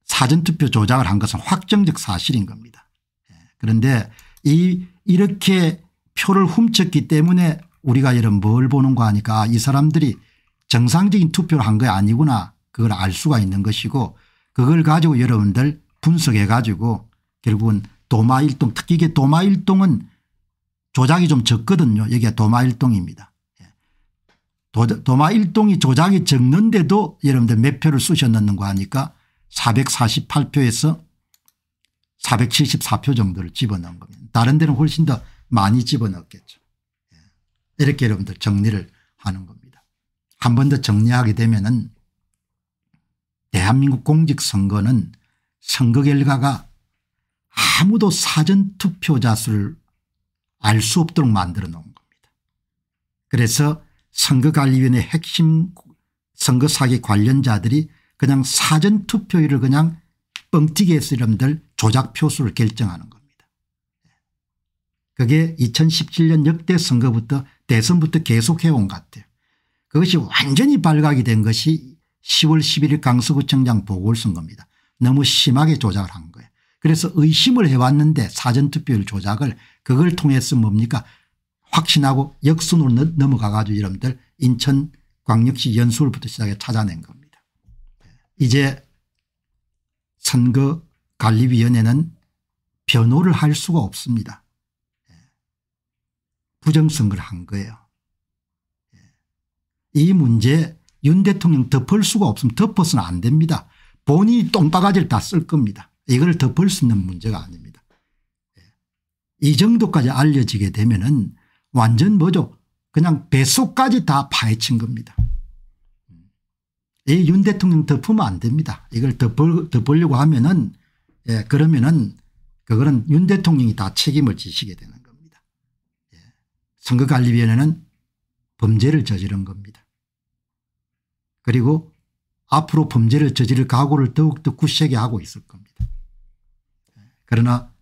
사전투표 조작을 한 것은 확정적 사실인 겁니다. 예. 그런데 이 이렇게 표를 훔쳤기 때문에 우리가 이런 뭘 보는 거 하니까 이 사람들이 정상적인 투표를 한 게 아니구나 그걸 알 수가 있는 것이고 그걸 가지고 여러분들 분석해 가지고 결국은 도마일동 특히 이게 도마일동은 조작이 좀 적거든요. 여기가 도마일동입니다. 예. 도마일동이 조작이 적는데도 여러분들 몇 표를 쑤셔넣는 거 하니까 448표에서 474표 정도를 집어넣은 겁니다. 다른 데는 훨씬 더 많이 집어넣겠죠. 었 예. 이렇게 여러분들 정리를 하는 겁니다. 한 번 더 정리하게 되면 은 대한민국 공직선거는 선거 결과가 아무도 사전투표자 수를 알 수 없도록 만들어 놓은 겁니다. 그래서 선거관리위원회 핵심 선거사기 관련자들이 그냥 사전투표율을 그냥 뻥튀기 해서 이름들 조작표수를 결정하는 겁니다. 그게 2017년 역대 선거부터 대선부터 계속해온 것 같아요. 그것이 완전히 발각이 된 것이 10월 11일 강서구청장 보궐선거입니다. 너무 심하게 조작을 한 거예요. 그래서 의심을 해왔는데 사전투표율 조작을 그걸 통해서 뭡니까 확신하고 역순으로 넘어가 가지고 여러분들 인천광역시 연수울부터 시작해 찾아낸 겁니다. 네. 이제 선거관리위원회는 변호를 할 수가 없습니다. 네. 부정선거를 한 거예요. 네. 이 문제 윤 대통령 덮을 수가 없으면 덮어서는 안 됩니다. 본인이 똥바가지를 다 쓸 겁니다. 이걸 덮을 수 있는 문제가 아닙니다. 예. 이 정도까지 알려지게 되면 은 완전 뭐죠 그냥 배속까지 다 파헤친 겁니다. 음. 이윤 대통령 덮으면 안 됩니다. 이걸 덮을, 덮으려고 하면은 예, 그러면은 그거는 윤 대통령이 다 책임을 지시게 되는 겁니다. 예. 선거관리위원회는 범죄를 저지른 겁니다. 그리고 앞으로 범죄를 저지를 각오를 더욱더 굳세게 하고 있을 겁니다. 그러나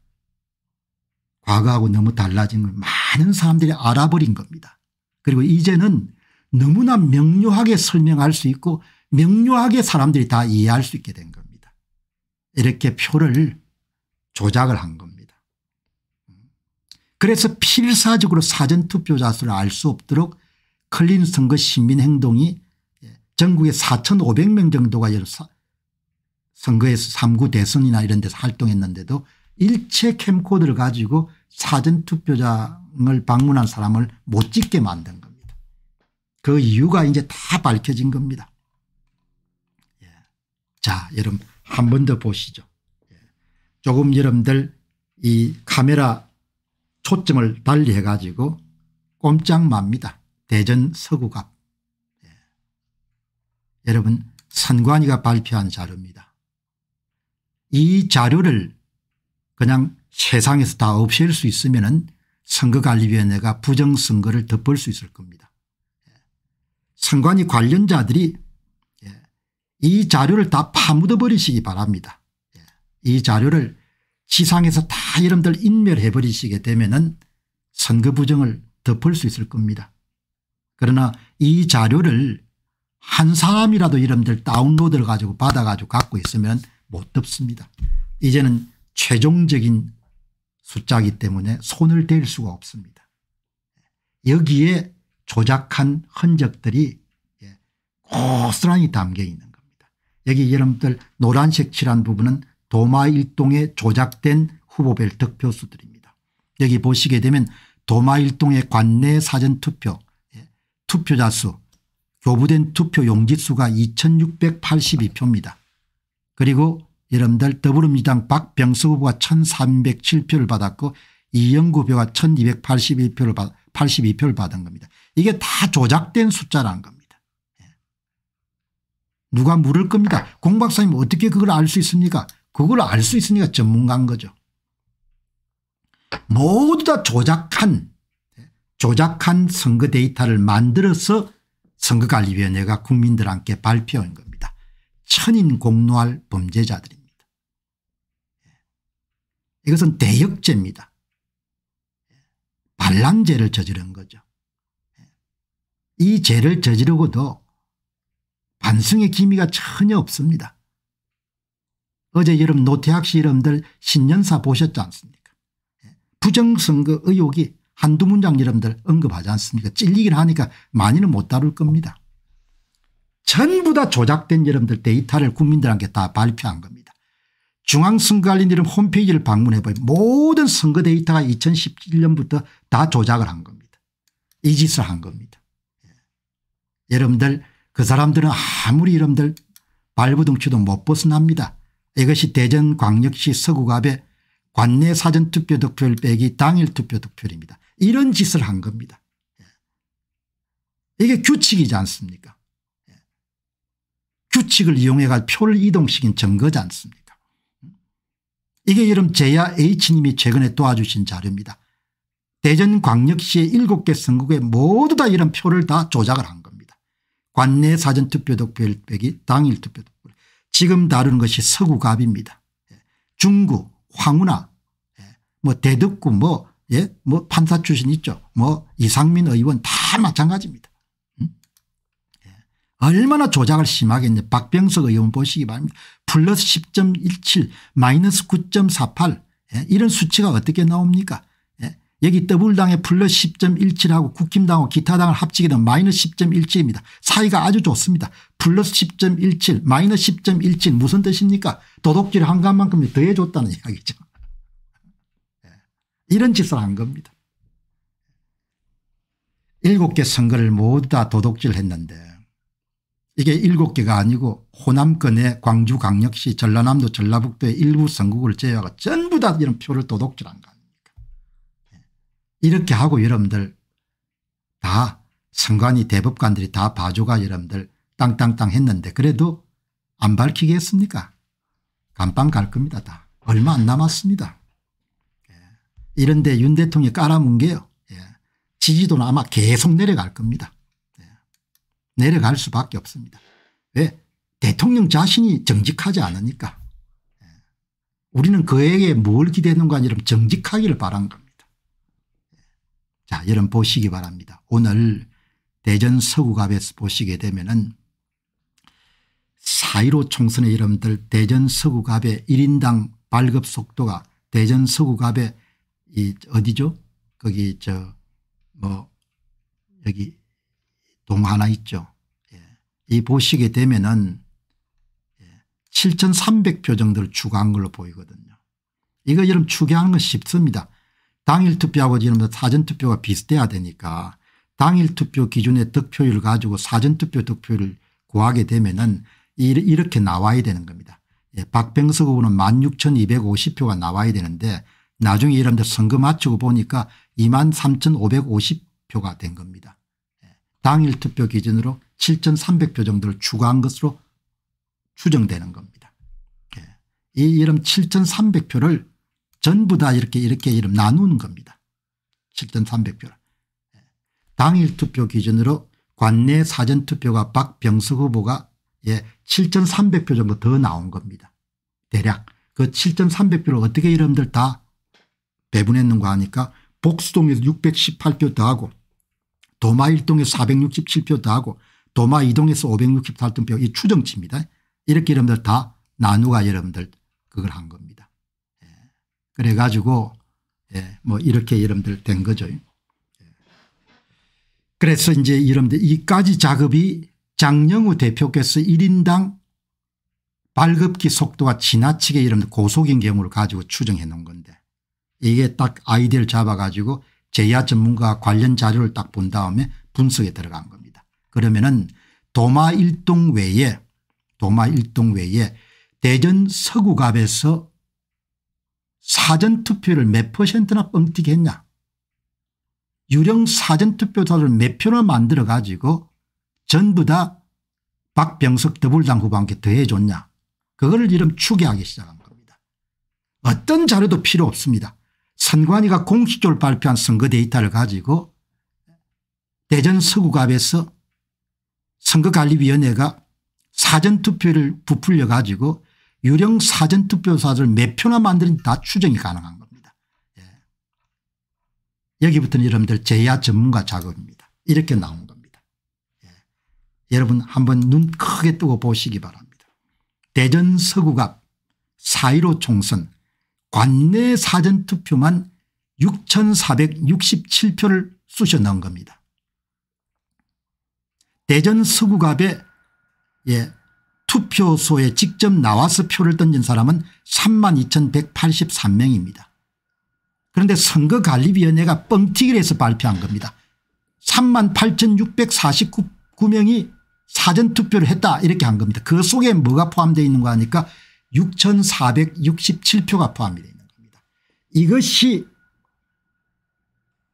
과거하고 너무 달라진 걸 많은 사람들이 알아버린 겁니다. 그리고 이제는 너무나 명료하게 설명할 수 있고 명료하게 사람들이 다 이해할 수 있게 된 겁니다. 이렇게 표를 조작을 한 겁니다. 그래서 필사적으로 사전투표자 수를 알 수 없도록 클린 선거 그 시민행동이 전국에 4,500명 정도가 선거에서 3구 대선이나 이런 데서 활동했는데도 일체 캠코드를 가지고 사전투표장을 방문한 사람을 못 찍게 만든 겁니다. 그 이유가 이제 다 밝혀진 겁니다. 예. 자 여러분 한 번 더 보시죠. 예. 조금 여러분들 이 카메라 초점을 달리해 가지고 꼼짝 맙니다. 대전 서구 앞. 여러분 선관위가 발표한 자료입니다. 이 자료를 그냥 세상에서 다 없앨 수 있으면 은 선거관리위원회가 부정선거를 덮을 수 있을 겁니다. 선관위 관련자들이 예, 이 자료를 다 파묻어 버리시기 바랍니다. 예, 이 자료를 지상에서 다 여러분들 인멸해 버리시게 되면 은 선거 부정을 덮을 수 있을 겁니다. 그러나 이 자료를 한 사람이라도 이름들 다운로드를 가지고 받아가지고 갖고 있으면 못 덮습니다. 이제는 최종적인 숫자기 이 때문에 손을 댈 수가 없습니다. 여기에 조작한 흔적들이 예, 고스란히 담겨 있는 겁니다. 여기 여러분들 노란색 칠한 부분은 도마일동에 조작된 후보별 득표수들입니다. 여기 보시게 되면 도마일동의 관내 사전투표 예, 투표자 수 교부된 투표 용지수가 2682표입니다. 그리고 여러분들 더불어민주당 박병석 후보가 1307표를 받았고 이영구 후보가 1281표를 82표를 받은 겁니다. 이게 다 조작된 숫자라는 겁니다. 예. 누가 물을 겁니다. 공 박사님 어떻게 그걸 알 수 있습니까 그걸 알 수 있으니까 전문가인 거죠. 모두 다 조작한 예, 조작한 선거 데이터를 만들어서 선거관리위원회가 국민들 한테 발표한 겁니다. 천인 공노할 범죄자들입니다. 예. 이것은 대역죄입니다. 예. 반란죄를 저지른 거죠. 예. 이 죄를 저지르고도 반성의 기미가 전혀 없습니다. 어제 여름 노태학 씨 이름들 신년사 보셨지 않습니까 부정선거 의혹이 한두 문장 여러분들 언급하지 않습니까 찔리긴 하니까 많이는 못 다룰 겁니다. 전부 다 조작된 여러분들 데이터를 국민들한테 다 발표한 겁니다. 중앙선거관리위원 홈페이지를 방문해 보면 모든 선거 데이터가 2017년부터 다 조작을 한 겁니다. 이 짓을 한 겁니다. 예. 여러분들 그 사람들은 아무리 여러분들 발버둥치도 못 벗어납니다. 이것이 대전광역시 서구갑의 관내 사전투표 득표율 빼기 당일 투표 득표율입니다. 이런 짓을 한 겁니다. 이게 규칙이지 않습니까? 규칙을 이용해가 표를 이동시킨 증거지 않습니까? 이게 여름 제야 H님이 최근에 도와주신 자료입니다. 대전광역시의 7개 선거구에 모두 다 이런 표를 다 조작을 한 겁니다. 관내 사전투표도 별빼기 당일 투표도 지금 다루는 것이 서구갑입니다. 중구, 황운하, 뭐 대덕구 뭐 예? 뭐 판사 출신 있죠. 뭐 이상민 의원 다 마찬가지입니다. 음? 예. 얼마나 조작을 심하게 했냐. 박병석 의원 보시기 바랍니다. 플러스 10.17 마이너스 9.48 예? 이런 수치가 어떻게 나옵니까? 예? 여기 더블당에 플러스 10.17하고 국힘당하고 기타당을 합치게 되면 마이너스 10.17입니다. 사이가 아주 좋습니다. 플러스 10.17 마이너스 10.17 무슨 뜻입니까? 도둑질 한간만큼 더해줬다는 이야기죠. 이런 짓을 한 겁니다. 일곱 개 선거를 모두 다 도둑질했는데 이게 일곱 개가 아니고 호남권의 광주 강력시 전라남도 전라북도의 일부 선거구를 제외하고 전부 다 이런 표를 도둑질한 거 아닙니까 예. 이렇게 하고 여러분들 다 선관위 대법관들이 다 봐줘가 여러분들 땅땅땅 했는데 그래도 안 밝히겠습니까 감방 갈 겁니다 다 얼마 안 남았습니다 이런데 윤 대통령이 깔아문 게요. 예. 지지도는 아마 계속 내려갈 겁니다. 예. 내려갈 수밖에 없습니다. 왜? 대통령 자신이 정직하지 않으니까. 예. 우리는 그에게 뭘 기대하는가 아니라 정직하기를 바란 겁니다. 예. 자 여러분 보시기 바랍니다. 오늘 대전 서구갑에서 보시게 되면은 4.15총선의 여러분들 대전 서구갑의 1인당 발급 속도가 대전 서구갑의 이 어디죠? 거기 저 뭐 여기 동 하나 있죠. 예. 이 보시게 되면은 예. 7,300표 정도를 추가한 걸로 보이거든요. 이거 여러분 추계하는 건 쉽습니다. 당일 투표하고 지금 사전 투표가 비슷해야 되니까 당일 투표 기준의 득표율 가지고 사전 투표 득표율을 구하게 되면은 이렇게 나와야 되는 겁니다. 예, 박병석 의원은 16,250표가 나와야 되는데 나중에 이런데 들 선거 마치고 보니까 23,550표가 된 겁니다. 예. 당일 투표 기준으로 7,300표 정도를 추가한 것으로 추정되는 겁니다. 예. 이 이름 7,300표를 전부 다 이렇게 이렇게 이름 나누는 겁니다. 7,300표를. 예. 당일 투표 기준으로 관내 사전투표가 박병석 후보가 예, 7,300표 정도 더 나온 겁니다. 대략 그 7,300표를 어떻게 이름들 다 배분했는가 하니까 복수동에서 618표 더하고 도마 1동에서 467표 더하고 도마 2동에서 568표 이 추정치입니다. 이렇게 여러분들 다 나누가 여러분들 그걸 한 겁니다. 예. 그래 가지고 예. 뭐 이렇게 여러분들 된 거죠. 예. 그래서 이제 여러분들 이까지 작업이 장영우 대표께서 1인당 발급기 속도가 지나치게 이런 고속인 경우를 가지고 추정해 놓은 건데 이게 딱 아이디어를 잡아가지고 제야 전문가 관련 자료를 딱 본 다음에 분석에 들어간 겁니다. 그러면은 도마 일동 외에 도마 일동 외에 대전 서구갑에서 사전투표를 몇 퍼센트나 뻥튀기 했냐 유령 사전투표자를 몇 표나 만들어 가지고 전부 다 박병석 더불당 후보한테 더해줬냐 그거를 이름 추계하기 시작한 겁니다. 어떤 자료도 필요 없습니다. 선관위가 공식적으로 발표한 선거 데이터를 가지고 대전 서구갑에서 선거관리위원회가 사전투표를 부풀려 가지고 유령 사전투표사들 몇 표나 만드는지 다 추정이 가능한 겁니다. 예. 여기부터는 여러분들 제야 전문가 작업입니다. 이렇게 나온 겁니다. 예. 여러분 한번 눈 크게 뜨고 보시기 바랍니다. 대전 서구갑 4.15 총선 관내 사전투표만 6467표를 쑤셔 넣은 겁니다. 대전 서구갑에 예, 투표소에 직접 나와서 표를 던진 사람은 32,183명입니다. 그런데 선거관리위원회가 뻥튀기를 해서 발표한 겁니다. 38,649명이 사전투표를 했다 이렇게 한 겁니다. 그 속에 뭐가 포함되어 있는 거아니까 6,467표가 포함되어 있는 겁니다. 이것이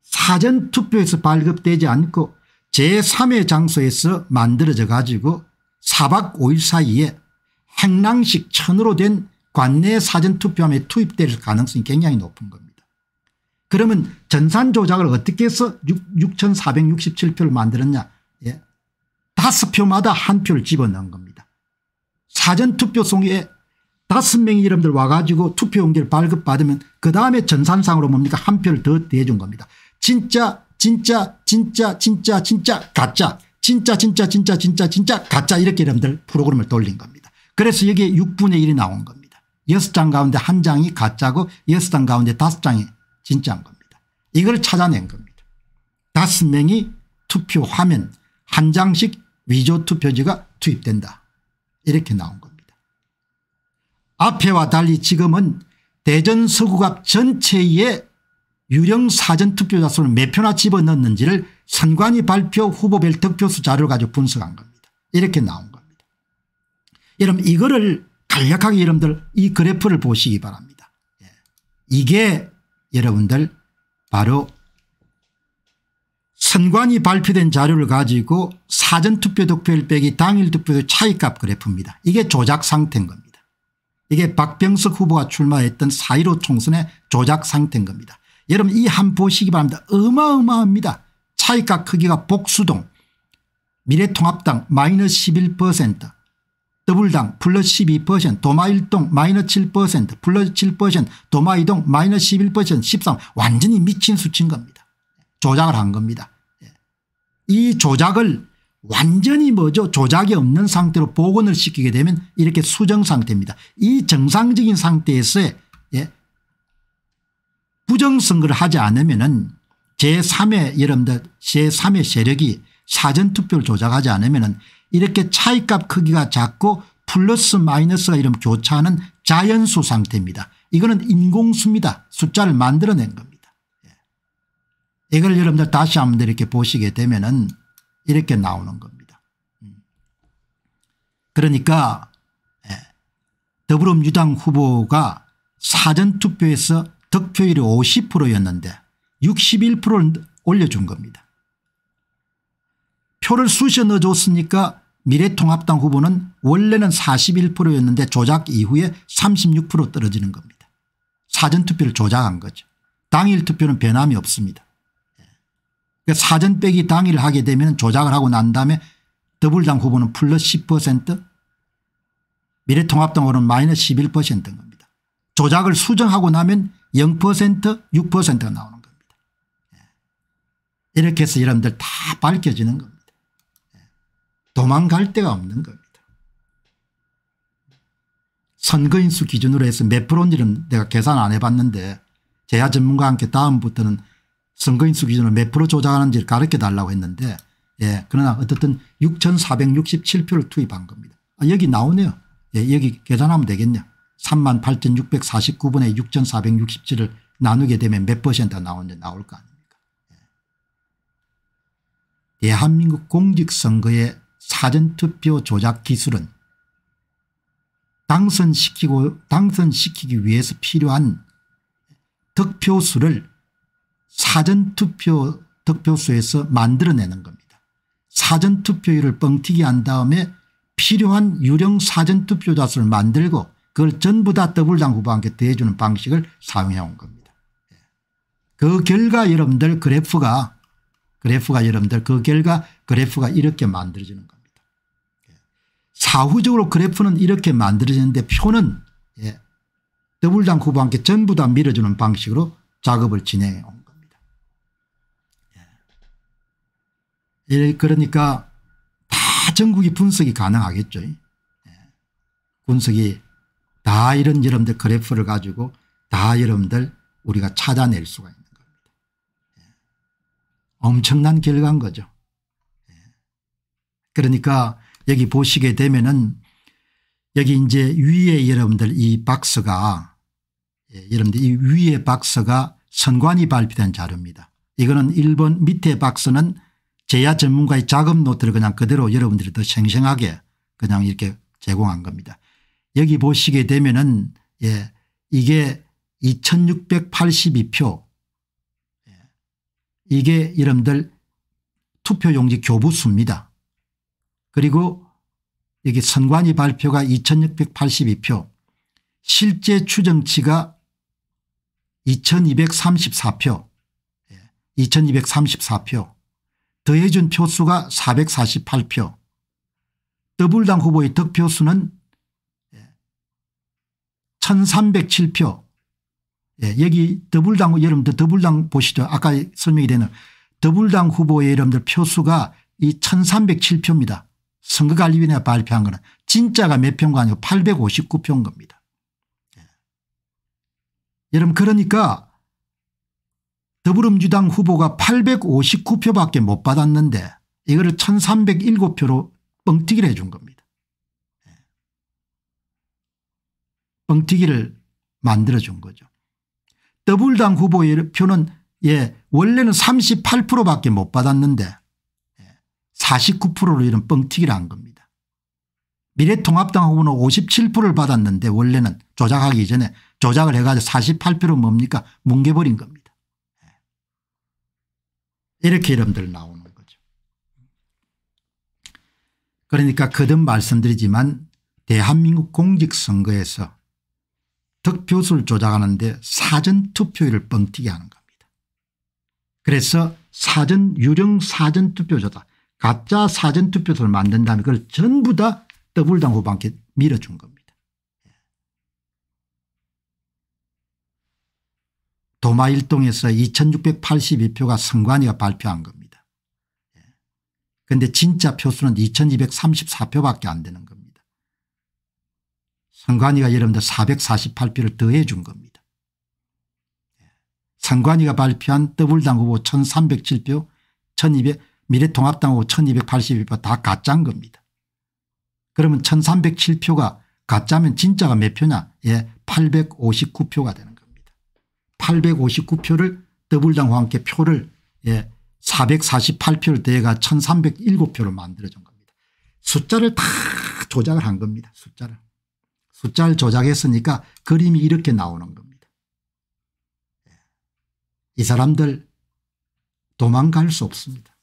사전투표에서 발급되지 않고 제3의 장소에서 만들어져 가지고 4박 5일 사이에 행랑식 천으로 된 관내 사전투표함에 투입될 가능성이 굉장히 높은 겁니다. 그러면 전산 조작을 어떻게 해서 6, 4 6 7표를 만들었냐 예. 다섯 표마다 한 표를 집어넣은 겁니다. 사전투표송에 다섯 명의 이름들 와가지고 투표용지를 발급받으면 그 다음에 전산상으로 뭡니까 한 표를 더 대준 겁니다. 진짜 진짜 진짜 진짜 진짜 가짜 진짜 진짜 진짜 진짜 진짜 가짜 이렇게 이름들 프로그램을 돌린 겁니다. 그래서 여기에 6분의 1이 나온 겁니다. 6장 가운데 한 장이 가짜고 6장 가운데 5장이 진짜인 겁니다. 이걸 찾아낸 겁니다. 다섯 명이 투표 화면 한 장씩 위조 투표지가 투입된다. 이렇게 나온 겁니다. 앞에와 달리 지금은 대전 서구 앞전체의 유령 사전 투표자 수는몇 표나 집어넣는지를 선관위 발표 후보별 득표수 자료를 가지고 분석한 겁니다. 이렇게 나온 겁니다. 여러분 이거를 간략하게 여러분들 이 그래프를 보시기 바랍니다. 예. 이게 여러분들 바로 선관위 발표된 자료를 가지고 사전투표 득표율 빼기 당일 득표율 차이값 그래프입니다. 이게 조작 상태인 겁니다. 이게 박병석 후보가 출마했던 4.15 총선의 조작 상태인 겁니다. 여러분 이 한 보시기 바랍니다. 어마어마합니다. 차이가 크기가 복수동 미래통합당 마이너스 11% 더블당 플러스 12% 도마일동 마이너스 7% 플러스 7% 도마이동 마이너스 11% 13 완전히 미친 수치인 겁니다. 조작을 한 겁니다. 예. 이 조작을 완전히 뭐죠 조작이 없는 상태로 복원을 시키게 되면 이렇게 수정 상태입니다. 이 정상적인 상태에서의 예? 부정선거를 하지 않으면 은 제3의 여러분들 제3의 세력이 사전투표를 조작하지 않으면 은 이렇게 차이값 크기가 작고 플러스 마이너스가 이런 교차하는 자연수 상태입니다. 이거는 인공수입니다. 숫자를 만들어낸 겁니다. 예. 이걸 여러분들 다시 한번 이렇게 보시게 되면은 이렇게 나오는 겁니다. 음. 그러니까 예, 더불어민주당 후보가 사전투표에서 득표율이 50%였는데 61%를 올려준 겁니다. 표를 쑤셔 넣어줬으니까 미래통합당 후보는 원래는 41%였는데 조작 이후에 36% 떨어지는 겁니다. 사전투표를 조작한 거죠. 당일 투표는 변함이 없습니다. 그러니까 사전 빼기 당일 하게 되면 조작을 하고 난 다음에 더불당 후보는 플러스 10% 미래통합당으로는 마이너스 11%인 겁니다. 조작을 수정하고 나면 0% 6%가 나오는 겁니다. 예. 이렇게 해서 여러분들 다 밝혀지는 겁니다. 예. 도망갈 데가 없는 겁니다. 선거인수 기준으로 해서 몇 프로인지는 내가 계산 안 해봤는데 제야 전문가와 함께 다음부터는 선거인수 기준을 몇 프로 조작하는지를 가르쳐달라고 했는데 예 그러나 어떻든 6467표를 투입한 겁니다. 아 여기 나오네요. 예 여기 계산하면 되겠냐. 3 8649분의 6467을 나누게 되면 몇 퍼센트 나오는지 나올 거 아닙니까. 예. 대한민국 공직선거의 사전투표 조작 기술은 당선시키고 당선시키기 위해서 필요한 득표수를 사전투표 득표소에서 만들어내는 겁니다. 사전투표율을 뻥튀기 한 다음에 필요한 유령 사전투표자 수를 만들고 그걸 전부 다 더블당 후보한테 대주는 방식을 사용해온 겁니다. 그 결과 여러분들 그래프가 그래프가 여러분들 그 결과 그래프가 이렇게 만들어지는 겁니다. 사후적으로 그래프는 이렇게 만들어지는데 표는 예, 더블당 후보한테 전부 다 밀어주는 방식으로 작업을 진행해 온 예, 그러니까 다 전국이 분석이 가능하겠죠. 예. 분석이 다 이런 여러분들 그래프를 가지고 다 여러분들 우리가 찾아낼 수가 있는 겁니다. 예. 엄청난 결과인 거죠. 그러니까 여기 보시게 되면은 여기 이제 위에 여러분들 이 박스가 예, 여러분들 이 위에 박스가 선관위 발표된 자료입니다. 이거는 1번 밑에 박스는 제야 전문가의 작업 노트를 그냥 그대로 여러분들이 더 생생하게 그냥 이렇게 제공한 겁니다. 여기 보시게 되면은 예 이게 2682표 예, 이게 여러분들 투표용지 교부수입니다. 그리고 여기 선관위 발표가 2682표 실제 추정치가 2234표 2234표 예, 더해준 표수가 448표 더불당 후보의 득표수는 1307표 예, 예, 여기 더불당 여러분들 더불당 보시죠. 아까 설명이 되는 더불당 후보의 여러분들 표수가 이 1307표입니다. 선거관리위원회가 발표한 거는 진짜가 몇 표인가 아니고 859표인 겁니다. 예. 여러분 그러니까 더불어민주당 후보가 859표밖에 못 받았는데 이거를 1307표로 뻥튀기를 해준 겁니다. 예. 뻥튀기를 만들어준 거죠. 더블당 후보의 표는 예 원래는 38%밖에 못 받았는데 49%로 예, 이런 뻥튀기를 한 겁니다. 미래통합당 후보는 57%를 받았는데 원래는 조작하기 전에 조작을 해가지고 48%는 뭡니까 뭉개버린 겁니다. 이렇게 이름들 나오는 거죠. 그러니까 거듭 말씀드리지만 대한민국 공직선거에서 득표수를 조작하는데 사전투표율을 뻥튀기 하는 겁니다. 그래서 사전 유령 사전투표조다. 가짜 사전투표소를 만든 다음에 그걸 전부 다 더블당 후반께 밀어준 겁니다. 도마일동에서 2682표가 선관위가 발표한 겁니다. 그런데 예. 진짜 표수는 2234표밖에 안 되는 겁니다. 선관위가 여러분들 448표를 더해 준 겁니다. 예. 선관위가 발표한 더블당 후보 1307표 1200 미래통합당 후보 1282표 다 가짜인 겁니다. 그러면 1307표가 가짜면 진짜가 몇 표냐 예, 859표가 되는 859표를 더불당과 함께 표를 예, 448표를 대가 1307표로 만들어준 겁니다. 숫자를 다 조작을 한 겁니다. 숫자를. 숫자를 조작했으니까 그림이 이렇게 나오는 겁니다. 예. 이 사람들 도망갈 수 없습니다.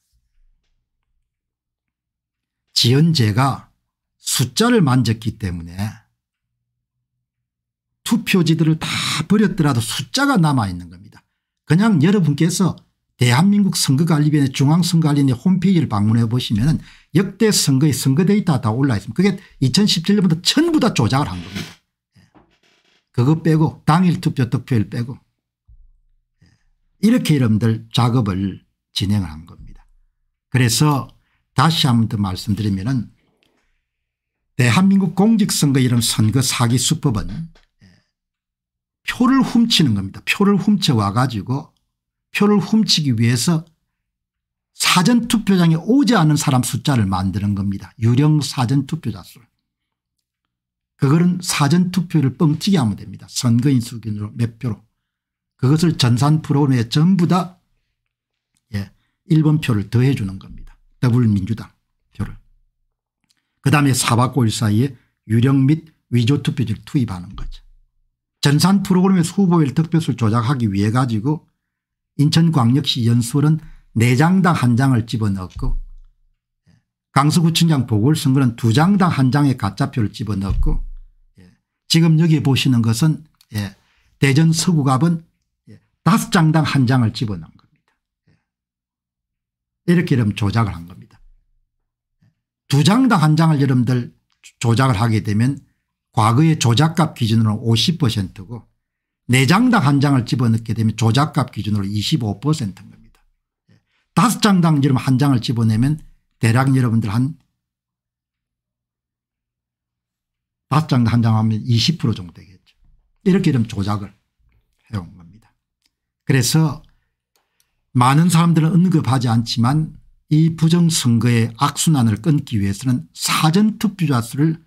지연제가 숫자를 만졌기 때문에 투표지들을 다 버렸더라도 숫자가 남아있는 겁니다. 그냥 여러분께서 대한민국 선거관리위원회 중앙선거관리위원회 홈페이지를 방문해 보시면 역대 선거의 선거 데이터 다 올라 있습니다. 그게 2017년부터 전부 다 조작을 한 겁니다. 예. 그거 빼고 당일 투표 득표일 빼고 예. 이렇게 여러분들 작업을 진행을 한 겁니다. 그래서 다시 한 번 더 말씀드리면 대한민국 공직선거 이런 선거 사기 수법은 표를 훔치는 겁니다. 표를 훔쳐와 가지고 표를 훔치기 위해서 사전투표장에 오지 않은 사람 숫자를 만드는 겁니다. 유령 사전투표자 수. 그거는 사전투표를 뻥튀기 하면 됩니다. 선거인 수준으로몇 표로. 그것을 전산 프로그램에 전부 다 예, 1번 표를 더해 주는 겁니다. 더불민주당 표를. 그다음에 사박골 사이에 유령 및 위조투표지를 투입하는 거죠. 전산 프로그램의서 후보일 득표수를 조작하기 위해 가지고 인천광역시 연수원은 4장당 한 장을 집어넣고 었 강서구청장 보궐선거는 2 장당 한 장의 가짜표를 집어넣고 었 예, 지금 여기 보시는 것은 예, 대전 서구갑은 5 예, 장당 한 장을 집어넣은 겁니다. 이렇게 여러분 조작을 한 겁니다. 2 장당 한 장을 여러분들 조작을 하게 되면 과거의 조작값 기준으로 50%고 네장당한 장을 집어넣게 되면 조작값 기준으로 25%인 겁니다. 다 장당 한 장을 집어내면 대략 여러분들 한다 장당 한 장 하면 20% 정도 되겠죠. 이렇게 이런 조작을 해온 겁니다. 그래서 많은 사람들은 언급하지 않지만 이 부정선거의 악순환을 끊기 위해서는 사전투표자 수를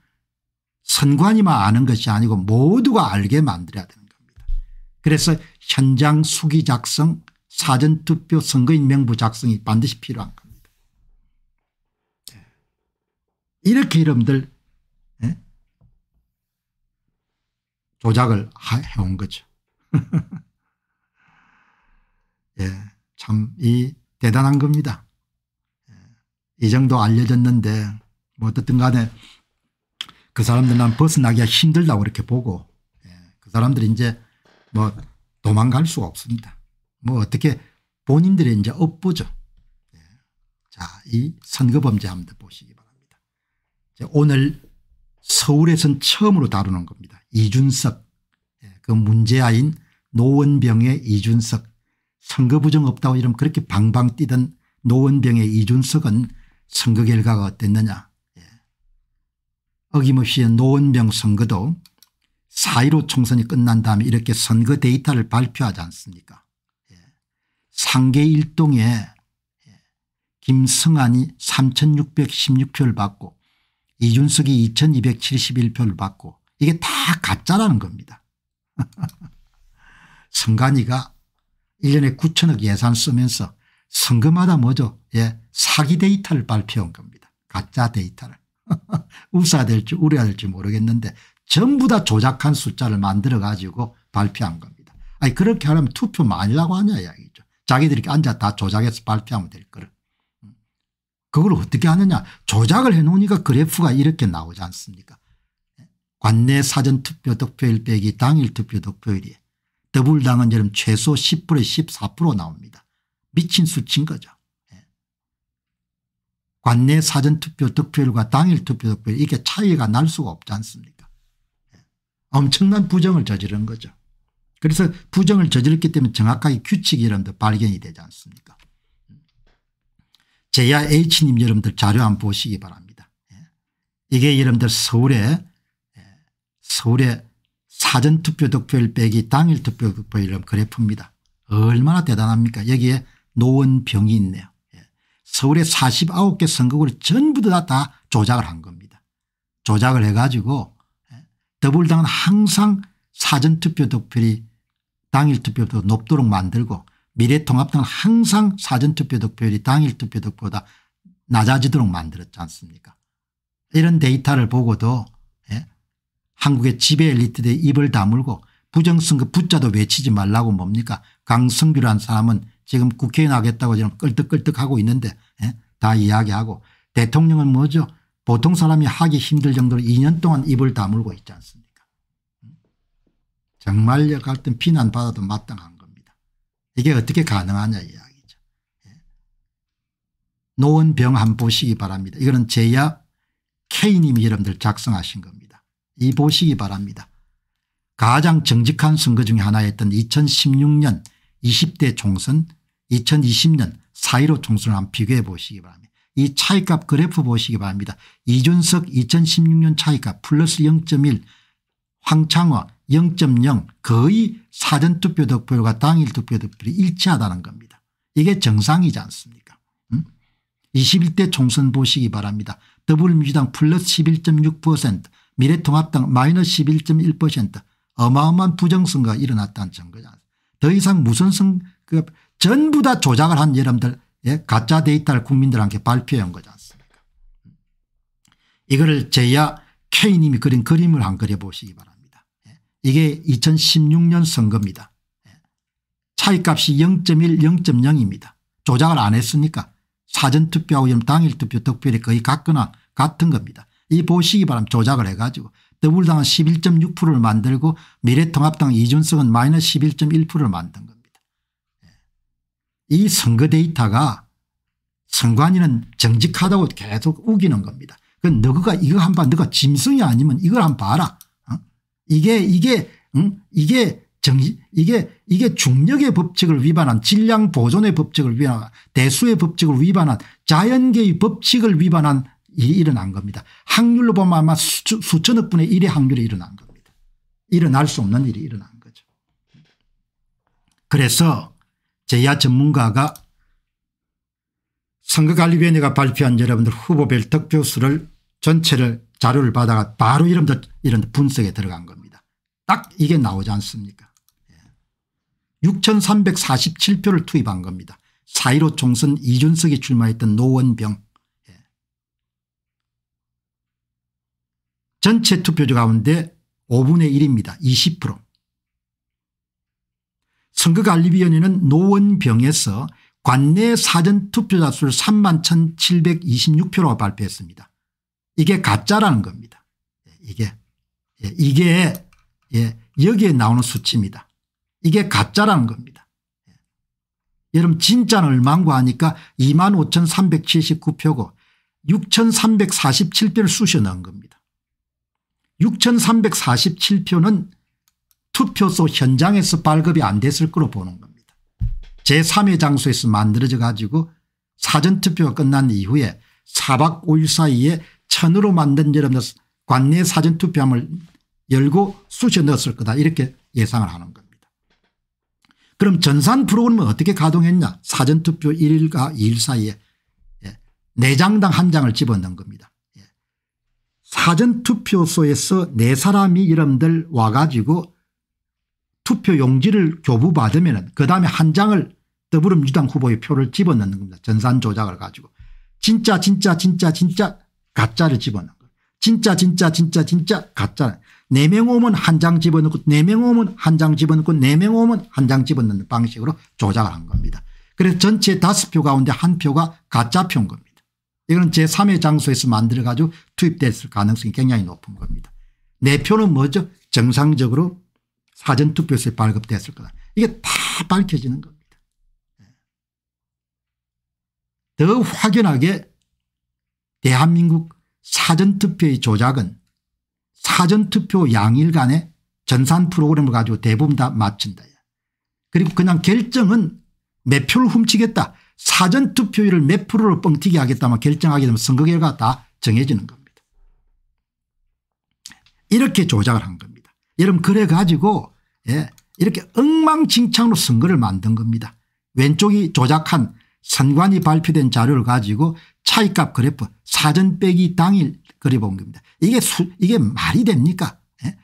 선관위만 아는 것이 아니고 모두가 알게 만들어야 되는 겁니다. 그래서 현장 수기 작성 사전투표 선거인 명부 작성이 반드시 필요한 겁니다. 예. 이렇게 여러분들 예? 조작을 해온 거죠. 예, 참이 대단한 겁니다. 예, 이 정도 알려졌는데 뭐 어떻든 간에 그 사람들 난 벗어나기가 힘들다고 이렇게 보고 예. 그 사람들이 이제 뭐 도망갈 수가 없습니다. 뭐 어떻게 본인들의 이제 업보죠. 예. 자, 이 선거범죄 한번 보시기 바랍니다. 오늘 서울에선 처음으로 다루는 겁니다. 이준석 예. 그 문제아인 노원병의 이준석 선거 부정 없다고 이러면 그렇게 방방 뛰던 노원병의 이준석은 선거 결과가 어땠느냐 어김없이 노원병 선거도 4.15 총선이 끝난 다음에 이렇게 선거 데이터를 발표하지 않습니까 예. 상계 일동에 예. 김성환이 3616표를 받고 이준석이 2271표를 받고 이게 다 가짜라는 겁니다. 성관이가 1년에 9천억 예산 쓰면서 선거마다 뭐죠 예, 사기 데이터를 발표한 겁니다. 가짜 데이터를. 우사될지 우려될지 야 모르겠는데 전부 다 조작한 숫자를 만들어 가지고 발표한 겁니다. 아니 그렇게 하려면 투표 많이라고 하냐 이야기죠. 자기들이 앉아 다 조작해서 발표하면 될 거를. 음. 그걸 어떻게 하느냐 조작을 해놓으니까 그래프가 이렇게 나오지 않습니까 예. 관내 사전투표 득표일 빼기 당일 투표 득표일이 더불당은 여름 최소 10% 14% 나옵니다. 미친 수치인 거죠. 관내 사전투표 득표율과 당일 투표 득표율 이게 차이가 날 수가 없지 않습니까 예. 엄청난 부정을 저지른 거죠. 그래서 부정을 저질렀기 때문에 정확하게 규칙이 여러분들 발견이 되지 않습니까 제야 H님 여러분들 자료 한번 보시기 바랍니다. 예. 이게 여러분들 서울에 예. 서울에 사전투표 득표율 빼기 당일 투표 득표율 그래프입니다. 얼마나 대단합니까 여기에 노원병이 있네요. 서울의 49개 선거구를 전부 다, 다 조작을 한 겁니다. 조작을 해가지고 예, 더불당은 항상 사전투표 득표율이 당일 투표보다 높도록 만들고 미래통합당은 항상 사전투표 득표율이 당일 투표 득표보다 낮아지도록 만들었지 않습니까 이런 데이터를 보고도 예? 한국의 지배 엘리트들이 입을 다물고 부정선거 붙자도 외치지 말라고 뭡니까 강성규라는 사람은 지금 국회의원 하겠다고 지금 끌떡끌떡하고 있는데 예? 다 이야기하고 대통령은 뭐죠 보통 사람이 하기 힘들 정도로 2년 동안 입을 다물고 있지 않습니까 정말 갈등 비난받아도 마땅한 겁니다. 이게 어떻게 가능하냐 이야기죠. 예? 노원병한 보시기 바랍니다. 이거는 제야 K님이 여러분들 작성하신 겁니다. 이 보시기 바랍니다. 가장 정직한 선거 중에 하나였던 2016년 20대 총선 2020년 4.15 총선을 비교해 보시기 바랍니다. 이 차이값 그래프 보시기 바랍니다. 이준석 2016년 차이값 플러스 0.1황창호0.0 거의 사전투표 득표율과 당일 투표 득표율이 일치하다는 겁니다. 이게 정상이지 않습니까 21대 음? 총선 보시기 바랍니다. 더불어민주당 플러스 11.6% 미래통합당 마이너스 11.1% 어마어마한 부정선거가 일어났다는 증거지 않습니까 더 이상 무슨 선거 그 전부 다 조작을 한 여러분들 예? 가짜 데이터를 국민들한테 발표한 거지 않습니까 이거를 제야 K님이 그린 그림을 한 그려보시기 바랍니다. 예? 이게 2016년 선거입니다. 예, 차이값이 0.1 0.0입니다. 조작을 안 했으니까 사전투표하고 당일투표 득표율이 거의 같거나 같은 겁니다. 이 보시기 바람 조작을 해가지고 더불당은 11.6%를 만들고 미래통합당 이준석은 마이너스 11.1%를 만든 겁니다. 이 선거 데이터가 선관위는 정직하다고 계속 우기는 겁니다. 그 너가 이거 한 봐. 너가 짐승이 아니면 이걸 한 봐라. 어? 이게 이게 응? 이게 정 이게 이게 중력의 법칙을 위반한 질량 보존의 법칙을 위반한 대수의 법칙을 위반한 자연계의 법칙을 위반한 일이 일어난 겁니다. 확률로 보면 아마 수, 수천억 분의 1의 확률이 일어난 겁니다. 일어날 수 없는 일이 일어난 거죠. 그래서 제야 전문가가 선거관리위원회가 발표한 여러분들 후보별 득표수를 전체를 자료를 받아가 바로 이런들 이런 분석에 들어간 겁니다. 딱 이게 나오지 않습니까? 6,347표를 예. 투입한 겁니다. 4.15 총선 이준석이 출마했던 노원병. 예. 전체 투표자 가운데 5분의 1입니다. 20%. 선거관리위원회는 노원병에서 관내 사전투표자 수를 3만 1726표로 발표했습니다. 이게 가짜라는 겁니다. 이게 예, 이게 예, 여기에 나오는 수치입니다. 이게 가짜라는 겁니다. 예. 여러분 진짜는 얼마인고 하니까 2만 5379표고 6347표를 쑤셔 넣은 겁니다. 6347표는 투표소 현장에서 발급이 안 됐을 거로 보는 겁니다. 제3의 장소에서 만들어져 가지고 사전투표가 끝난 이후에 4박 5일 사이에 천으로 만든 여러분들 관내 사전투표함을 열고 쑤셔 넣었을 거다 이렇게 예상을 하는 겁니다. 그럼 전산 프로그램은 어떻게 가동했냐 사전투표 1일과 2일 사이에 4장당 예, 한 장을 집어넣은 겁니다. 예. 사전투표소에서 네 사람이 여러분들 와가지고 투표 용지를 교부받으면 그 다음에 한 장을 더불어민주당 후보의 표를 집어넣는 겁니다. 전산 조작을 가지고. 진짜 진짜 진짜 진짜 가짜를 집어넣는 거예요. 진짜 진짜 진짜 진짜 가짜. 4명 오면 한 장 집어넣고 4명 오면 한 장 집어넣고 4명 오면 한 장 집어넣는 방식으로 조작을 한 겁니다. 그래서 전체 5표 가운데 한 표가 가짜 표인 겁니다. 이건 제3의 장소에서 만들어 가지고 투입됐을 가능성이 굉장히 높은 겁니다. 4표는 뭐죠? 정상적으로 사전투표소에 발급됐을 거다. 이게 다 밝혀지는 겁니다. 더 확연하게 대한민국 사전투표의 조작은 사전투표 양일간의 전산 프로그램을 가지고 대부분 다 맞춘다. 그리고 그냥 결정은 몇 표를 훔치겠다. 사전투표율을 몇 프로로 뻥튀기 하겠다만 결정하게 되면 선거 결과가 다 정해지는 겁니다. 이렇게 조작을 한 겁니다. 여러분 그래 가지고 예 이렇게 엉망진창으로 선거를 만든 겁니다. 왼쪽이 조작한 선관위 발표된 자료를 가지고 차익값 그래프 사전 빼기 당일 그려본 겁니다. 이게 수, 이게 말이 됩니까? 예?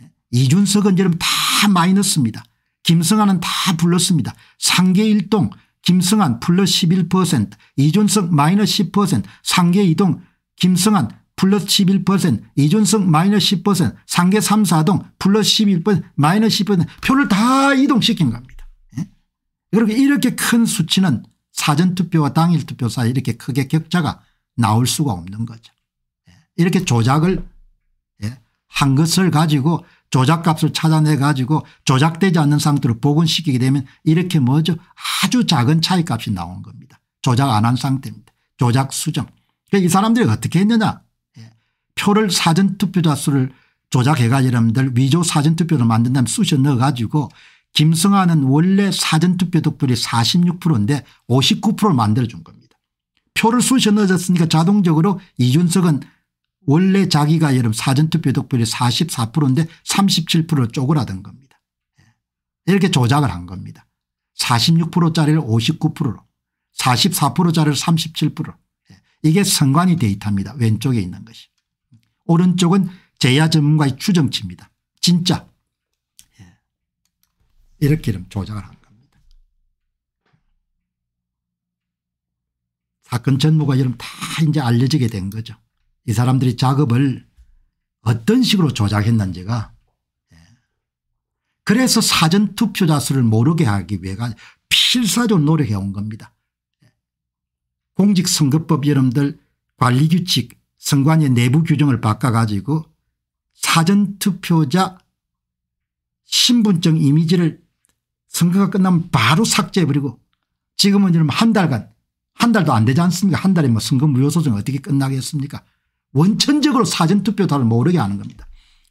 예. 이준석은 여러분 다 마이너스입니다. 김성환은 다 불렀습니다. 상계 일동 김성환 플러스 11% 이준석 마이너스 10% 상계 이동 김성환 플러스 11%, 이존성 마이너스 10%, 상계 3, 4동 플러스 11%, 마이너스 10% 표를 다 이동시킨 겁니다. 예? 그렇게 이렇게 큰 수치는 사전투표와 당일투표 사이 이렇게 크게 격차가 나올 수가 없는 거죠. 예? 이렇게 조작을 예? 한 것을 가지고 조작값을 찾아내 가지고 조작되지 않는 상태로 복원시키게 되면 이렇게 뭐죠 아주 작은 차이값이 나온 겁니다. 조작 안 한 상태입니다. 조작 수정. 그러니까 이 사람들이 어떻게 했느냐 표를 사전투표 자수를 조작해가지고 여러분들 위조 사전투표를 만든 다음에 쑤셔 넣어가지고 김성아는 원래 사전투표 득표율이 46%인데 59%를 만들어준 겁니다. 표를 쑤셔 넣어줬으니까 자동적으로 이준석은 원래 자기가 여러분 사전투표 득표율이 44%인데 37%를 쪼그라든 겁니다. 예. 이렇게 조작을 한 겁니다. 46%짜리를 59%로 44%짜리를 37%로 이게 선관위 데이터입니다. 왼쪽에 있는 것이. 오른쪽은 제야 전문가의 추정치입니다. 진짜 예. 이렇게 좀 조작을 한 겁니다. 사건 전무가 여러다 이제 알려지게 된 거죠. 이 사람들이 작업을 어떤 식으로 조작했는지가 예. 그래서 사전 투표자 수를 모르게 하기 위해 필사적으로 노력해 온 겁니다. 예. 공직선거법 여러분들 관리규칙 선관위 내부 규정을 바꿔가지고 사전투표자 신분증 이미지를 선거가 끝나면 바로 삭제해버리고 지금은 이러면 한 달간 한 달도 안 되지 않습니까 한 달에 뭐 선거 무효소송 어떻게 끝나겠습니까 원천적으로 사전투표다를 모르게 하는 겁니다.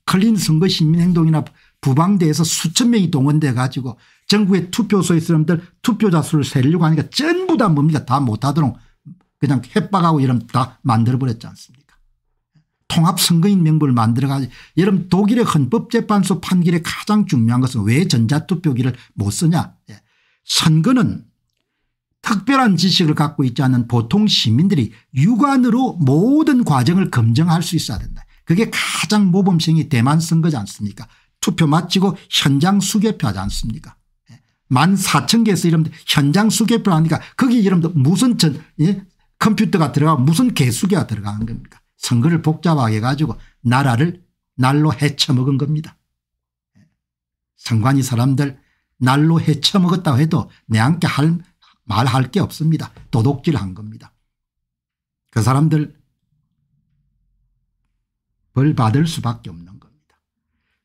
클린 선거 시민행동이나 부방대에서 수천 명이 동원돼 가지고 전국의 투표소에 사람들 투표자 수를 세려고 하니까 전부 다 뭡니까 다 못하도록 그냥 협박하고 이런 다 만들어버렸지 않습니까 통합선거인명부를 만들어가지 여러분 독일의 헌법재판소 판결의 가장 중요한 것은 왜 전자투표기를 못 쓰냐 예. 선거는 특별한 지식을 갖고 있지 않은 보통 시민들이 육안으로 모든 과정을 검증할 수 있어야 된다. 그게 가장 모범생이 대만 선거지 않습니까 투표 마치고 현장 수개표 하지 않습니까 예. 만 사천 개에서 이러면 현장 수개표 하니까 거기 이러면 무슨 전 예? 컴퓨터가 들어가 무슨 개수기가 들어가는 겁니까 선거를 복잡하게 가지고 나라를 날로 헤쳐먹은 겁니다. 선관위 사람들 날로 헤쳐먹었다고 해도 내한께 할, 말할 게 없습니다. 도둑질한 겁니다. 그 사람들 벌 받을 수밖에 없는 겁니다.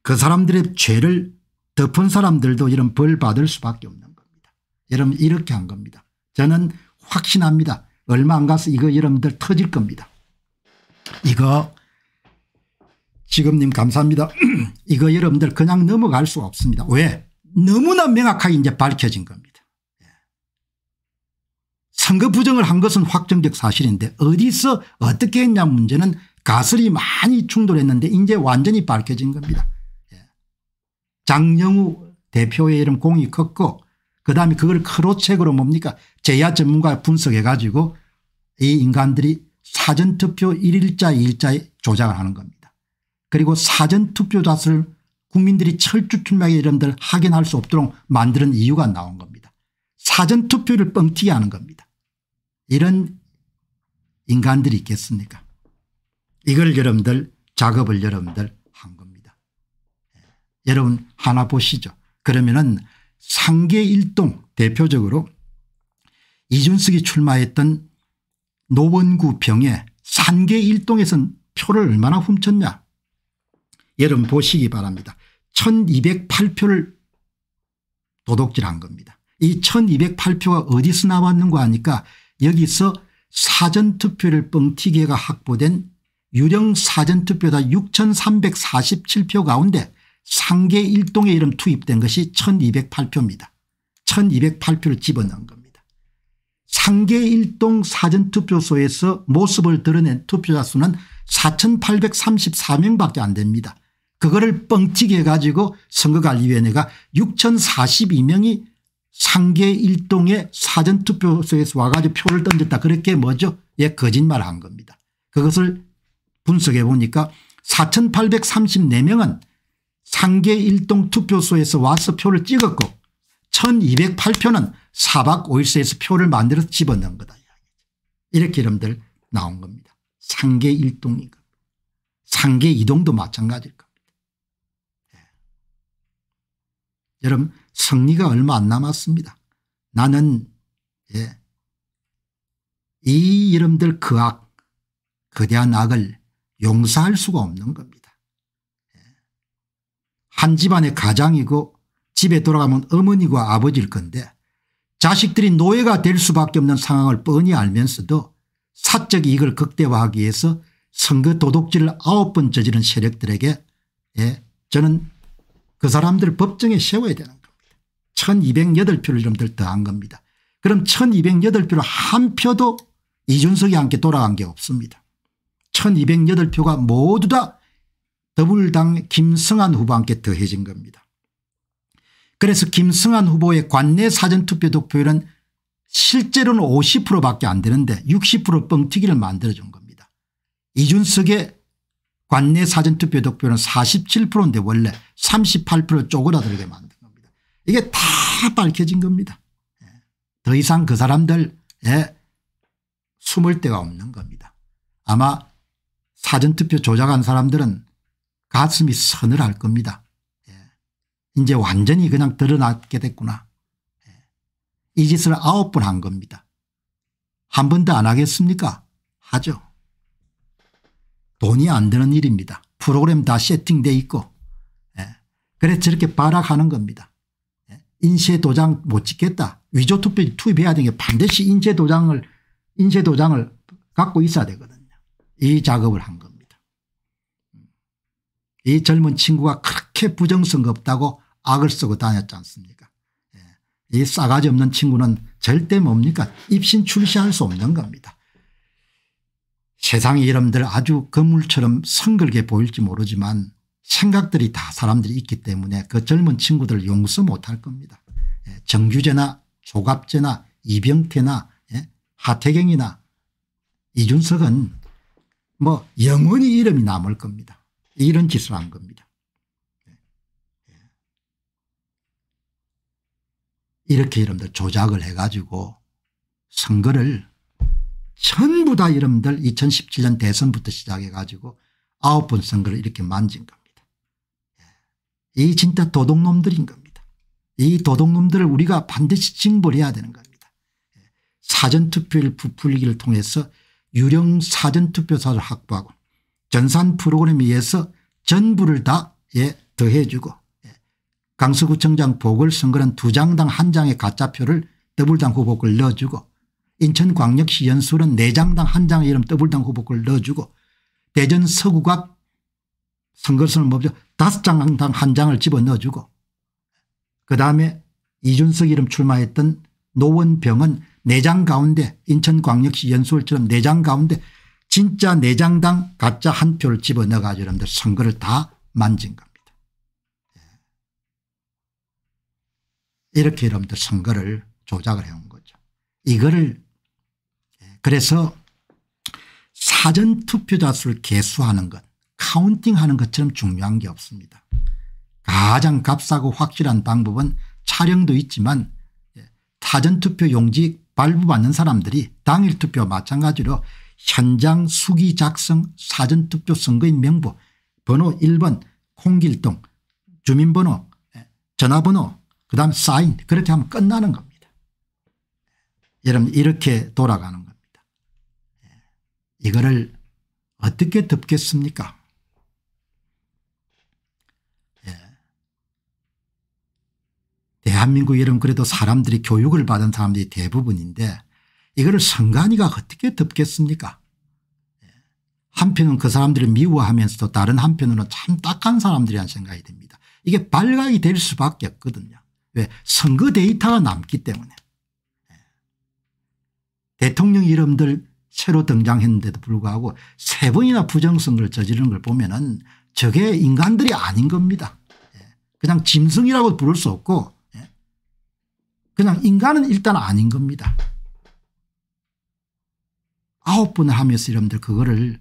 그 사람들의 죄를 덮은 사람들도 이런 벌 받을 수밖에 없는 겁니다. 여러분 이렇게 한 겁니다. 저는 확신합니다. 얼마 안 가서 이거 여러분들 터질 겁니다. 이거 지금님 감사합니다. 이거 여러분들 그냥 넘어갈 수가 없습니다. 왜? 너무나 명확하게 이제 밝혀진 겁니다. 예. 선거 부정을 한 것은 확정적 사실인데 어디서 어떻게 했냐 문제는 가설이 많이 충돌했는데 이제 완전히 밝혀진 겁니다. 예. 장영우 대표의 이름 공이 컸고 그다음에 그걸 크로책으로 뭡니까 재야 전문가 분석해 가지고 이 인간들이 사전투표 1일자 2일자에 조작을 하는 겁니다. 그리고 사전투표 자수를 국민들이 철주 출마의 이름들 확인할 수 없도록 만드는 이유가 나온 겁니다. 사전투표를 뻥튀기 하는 겁니다. 이런 인간들이 있겠습니까 이걸 여러분들 작업을 여러분들 한 겁니다. 예. 여러분 하나 보시죠. 그러면은 상계일동 대표적으로 이준석이 출마했던 노원구 병에 산계 일동에선 표를 얼마나 훔쳤냐. 여러분 보시기 바랍니다. 1208표를 도둑질한 겁니다. 이 1208표가 어디서 나왔는가 하니까 여기서 사전투표를 뻥튀기가 확보된 유령 사전투표다 6347표 가운데 상계 일동의 이름 투입된 것이 1208표입니다. 1208표를 집어넣은 겁니다. 상계일동 사전투표소에서 모습을 드러낸 투표자 수는 4834명 밖에 안 됩니다. 그거를 뻥튀기 해가지고 선거관리위원회가 6042명이 상계일동의 사전투표소에서 와가지고 표를 던졌다 그렇게 뭐죠 예 거짓말 한 겁니다. 그것을 분석해 보니까 4834명은 상계일동 투표소에서 와서 표를 찍었고 1208표는 사박 5일서에서 표를 만들어서 집어넣은 거다. 이렇게 여러분들 나온 겁니다. 상계 1동인 겁니다. 상계 2동도 마찬가지일 겁니다. 예. 여러분 승리가 얼마 안 남았습니다. 나는 예. 이 여러분들 그 악, 거대한 악을 용서할 수가 없는 겁니다. 예. 한 집안의 가장이고 집에 돌아가면 어머니와 아버지일 건데 자식들이 노예가 될 수밖에 없는 상황을 뻔히 알면서도 사적 이익을 극대화하기 위해서 선거 도둑질을 아홉 번 저지른 세력들에게 예, 저는 그 사람들 법정에 세워야 되는 겁니다. 1208표를 좀들 더한 겁니다. 그럼 1208표로 한 표도 이준석이 함께 돌아간 게 없습니다. 1208표가 모두 다 더불당 김성한 후보한테 더해진 겁니다. 그래서 김승환 후보의 관내 사전투표 득표율은 실제로는 50%밖에 안 되는데 60% 뻥튀기를 만들어준 겁니다. 이준석의 관내 사전투표 득표는 47%인데 원래 38% 쪼그라들게 만든 겁니다. 이게 다 밝혀진 겁니다. 예. 더 이상 그 사람들에 숨을 데가 없는 겁니다. 아마 사전투표 조작한 사람들은 가슴이 서늘할 겁니다. 이제 완전히 그냥 드러났게 됐구나. 예. 이 짓을 아홉 번 한 겁니다. 한 번도 안 하겠습니까? 하죠. 돈이 안 드는 일입니다. 프로그램 다세팅되어 있고 예. 그래 저렇게 발악하는 겁니다. 예. 인쇄도장 못 찍겠다. 위조투표 투입해야 되는 게 반드시 인쇄도장을 인쇄도장을 갖고 있어야 되거든요. 이 작업을 한 겁니다. 음. 이 젊은 친구가 그렇게 부정성 없다고 악을 쓰고 다녔지 않습니까 예. 이 싸가지 없는 친구는 절대 뭡니까 입신 출시할 수 없는 겁니다. 세상의 이름들 아주 거물처럼 성글게 보일지 모르지만 생각들이 다 사람들이 있기 때문에 그 젊은 친구들 용서 못할 겁니다. 예. 정규제나 조갑제나 이병태나 예. 하태경이나 이준석은 뭐 영원히 이름이 남을 겁니다. 이런 짓을 한 겁니다. 이렇게 여러분들 조작을 해가지고 선거를 전부 다 여러분들 2017년 대선부터 시작해가지고 아홉 번 선거를 이렇게 만진 겁니다. 예. 이 진짜 도둑놈들인 겁니다. 이 도둑놈들을 우리가 반드시 징벌 해야 되는 겁니다. 예. 사전투표율 부풀리기를 통해서 유령 사전투표사를 확보하고 전산 프로그램에 의해서 전부를 다 예, 더해주고 강서구청장 보궐선거는 두 장당 한 장의 가짜표를 더블당 후보을 넣어주고 인천광역시 연수는 네 장당 한 장의 이름 더블당 후보을 넣어주고 대전 서구갑 선거선을 멈춰 다섯 장당 한 장을 집어넣어주고 그다음에 이준석 이름 출마했던 노원병은 네 장 가운데 인천광역시 연수월처럼 네 장 가운데 진짜 네 장당 가짜 한 표를 집어넣어 가지고 여러분들 선거를 다 만진 겁니다. 이렇게 여러분들 선거를 조작을 해온 거죠. 이거를 예, 그래서 사전투표자 수를 개수하는 것 카운팅하는 것처럼 중요한 게 없습니다. 가장 값싸고 확실한 방법은 촬영도 있지만 예, 사전투표 용지 발부받는 사람들이 당일 투표 마찬가지로 현장 수기 작성 사전투표 선거인 명부 번호 1번 콩길동 주민번호 예, 전화번호 그 다음 사인 그렇게 하면 끝나는 겁니다. 여러분 이렇게 돌아가는 겁니다. 예. 이거를 어떻게 덮겠습니까 예. 대한민국 여러분 그래도 사람들이 교육을 받은 사람들이 대부분인데 이거를 선관위가 어떻게 덮겠습니까 예. 한편은 그 사람들을 미워하면서도 다른 한편으로는 참 딱한 사람들이란 생각이 듭니다. 이게 발각이 될 수밖에 없거든요. 왜 선거 데이터가 남기 때문에 예. 대통령 이름들 새로 등장했는데도 불구하고 세 번이나 부정선거를 저지르는 걸 보면 은 저게 인간들이 아닌 겁니다. 예. 그냥 짐승이라고 부를 수 없고 예. 그냥 인간은 일단 아닌 겁니다. 아홉 번을 하면서 여러분들 그거를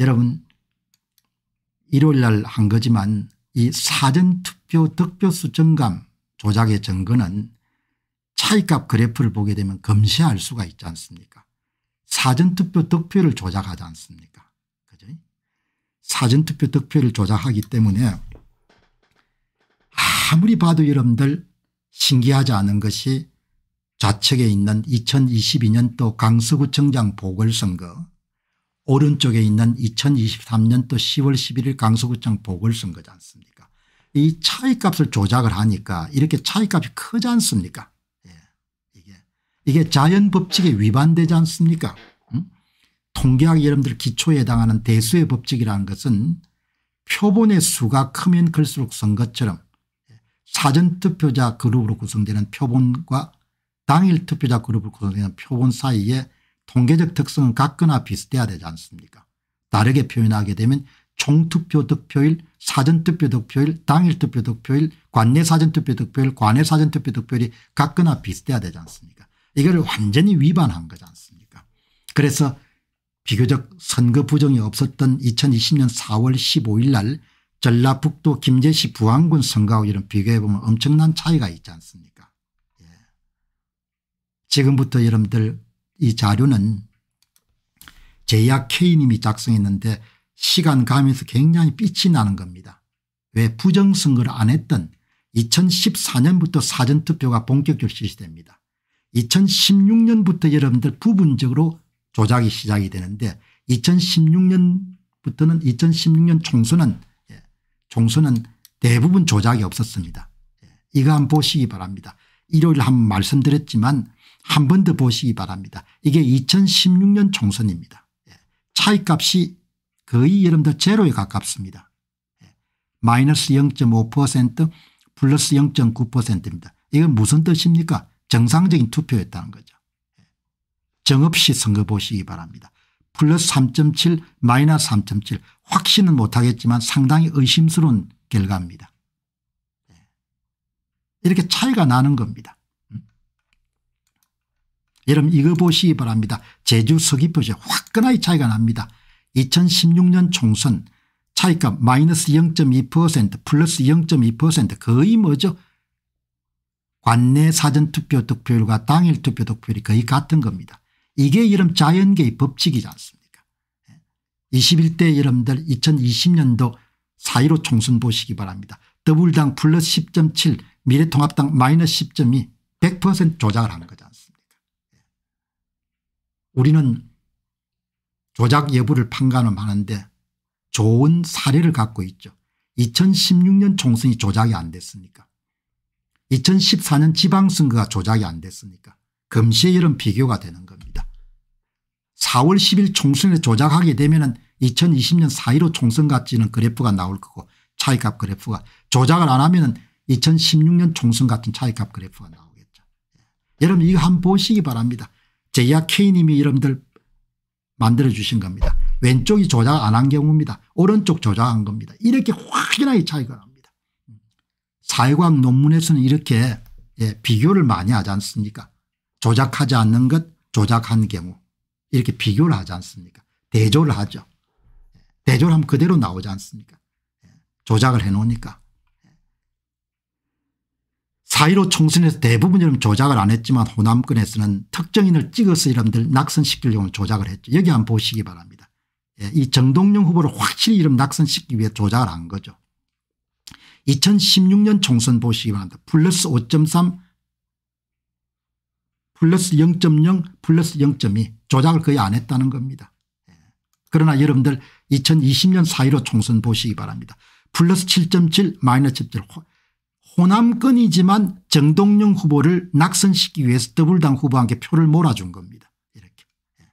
여러분 일요일 날 한 거지만 이 사전투표 득표 득표수 증감 조작의 증거는 차이값 그래프를 보게 되면 검시할 수가 있지 않습니까 사전투표 득표를 조작하지 않습니까 그죠? 사전투표 득표를 조작하기 때문에 아무리 봐도 여러분들 신기하지 않은 것이 좌측에 있는 2022년도 강서구청장 보궐선거 오른쪽에 있는 2023년도 10월 11일 강서구청 보궐선거지 않습니까 이 차이값을 조작을 하니까 이렇게 차이값이 크지 않습니까 예. 이게 이게 자연 법칙에 위반되지 않습니까 음? 통계학 여러분들 기초에 해당하는 대수의 법칙이라는 것은 표본의 수가 크면 클수록 선거처럼 사전투표자 그룹으로 구성되는 표본과 당일 투표자 그룹으로 구성되는 표본 사이에 통계적 특성은 같거나 비슷해야 되지 않습니까 다르게 표현하게 되면 총투표 득표일 사전투표 득표일 당일투표 득표일 관내 사전투표 득표일 관외 사전투표 득표일이 같거나 비슷해야 되지 않습니까 이걸 완전히 위반한 거지 않습니까 그래서 비교적 선거 부정이 없었던 2020년 4월 15일 날 전라북도 김제시 부안군 선거하고 이런 비교해 보면 엄청난 차이가 있지 않습니까 예. 지금부터 여러분들 이 자료는 제약 K님이 작성했는데 시간 가면서 굉장히 빛이 나는 겁니다. 왜 부정선거를 안 했던 2014년부터 사전투표가 본격적으로 실시됩니다. 2016년부터 여러분들 부분적으로 조작이 시작이 되는데 2016년부터는 2016년 총선은 예, 총선은 대부분 조작이 없었습니다. 예, 이거 한번 보시기 바랍니다. 일요일 한번 말씀드렸지만 한 번 더 보시기 바랍니다. 이게 2016년 총선입니다. 예, 차이값이 거의 여러분들 제로에 가깝습니다. 예. 마이너스 0.5% 플러스 0.9%입니다. 이건 무슨 뜻입니까? 정상적인 투표였다는 거죠. 예. 정없이 선거 보시기 바랍니다. 플러스 3.7 마이너스 3.7 확신은 못하겠지만 상당히 의심스러운 결과입니다. 예. 이렇게 차이가 나는 겁니다. 음. 여러분 이거 보시기 바랍니다. 제주 서귀포죠. 화끈하게 차이가 납니다. 2016년 총선 차이값 마이너스 0.2% 플러스 0.2% 거의 뭐죠 관내 사전투표 득표율과 당일 투표 득표율이 거의 같은 겁니다. 이게 이름 자연계의 법칙이지 않습니까 21대 예. 여러분들 2020년도 4.15 총선 보시기 바랍니다. 더블당 플러스 10.7 미래통합당 마이너스 10.2 100% 조작을 하는 거지 않습니까 예. 우리는 조작 여부를 판가름하는데 좋은 사례를 갖고 있죠. 2016년 총선이 조작이 안됐습니까 2014년 지방선거가 조작이 안됐습니까 금시의 여름 비교가 되는 겁니다. 4월 10일 총선에 조작하게 되면 2020년 4.15 총선 같지는 그래프가 나올 거고 차이값 그래프가 조작을 안 하면 2016년 총선 같은 차이값 그래프가 나오겠죠. 예. 여러분 이거 한번 보시기 바랍니다. 제이아 K님이 여러분들 만들어 주신 겁니다. 왼쪽이 조작 안 한 경우입니다. 오른쪽 조작한 겁니다. 이렇게 확연하게 차이가 납니다. 사회과학 논문에서는 이렇게 예, 비교를 많이 하지 않습니까 조작하지 않는 것 조작한 경우 이렇게 비교를 하지 않습니까 대조를 하죠. 예, 대조를 하면 그대로 나오지 않습니까 예, 조작을 해놓으니까. 사1로 총선에서 대부분 여러분 조작을 안 했지만 호남권에서는 특정인을 찍어서 여러분들 낙선시키려고 조작을 했죠. 여기 한번 보시기 바랍니다. 예, 이 정동영 후보를 확실히 이름 낙선시키기 위해 조작을 한 거죠. 2016년 총선 보시기 바랍니다. 플러스 5.3 플러스 0.0 플러스 0.2 조작을 거의 안 했다는 겁니다. 예. 그러나 여러분들 2020년 사1로 총선 보시기 바랍니다. 플러스 7.7 마이너스 7.7 호남권이지만 정동영 후보를 낙선시키기 위해서 더블당 후보한테 표를 몰아준 겁니다. 이렇게. 예.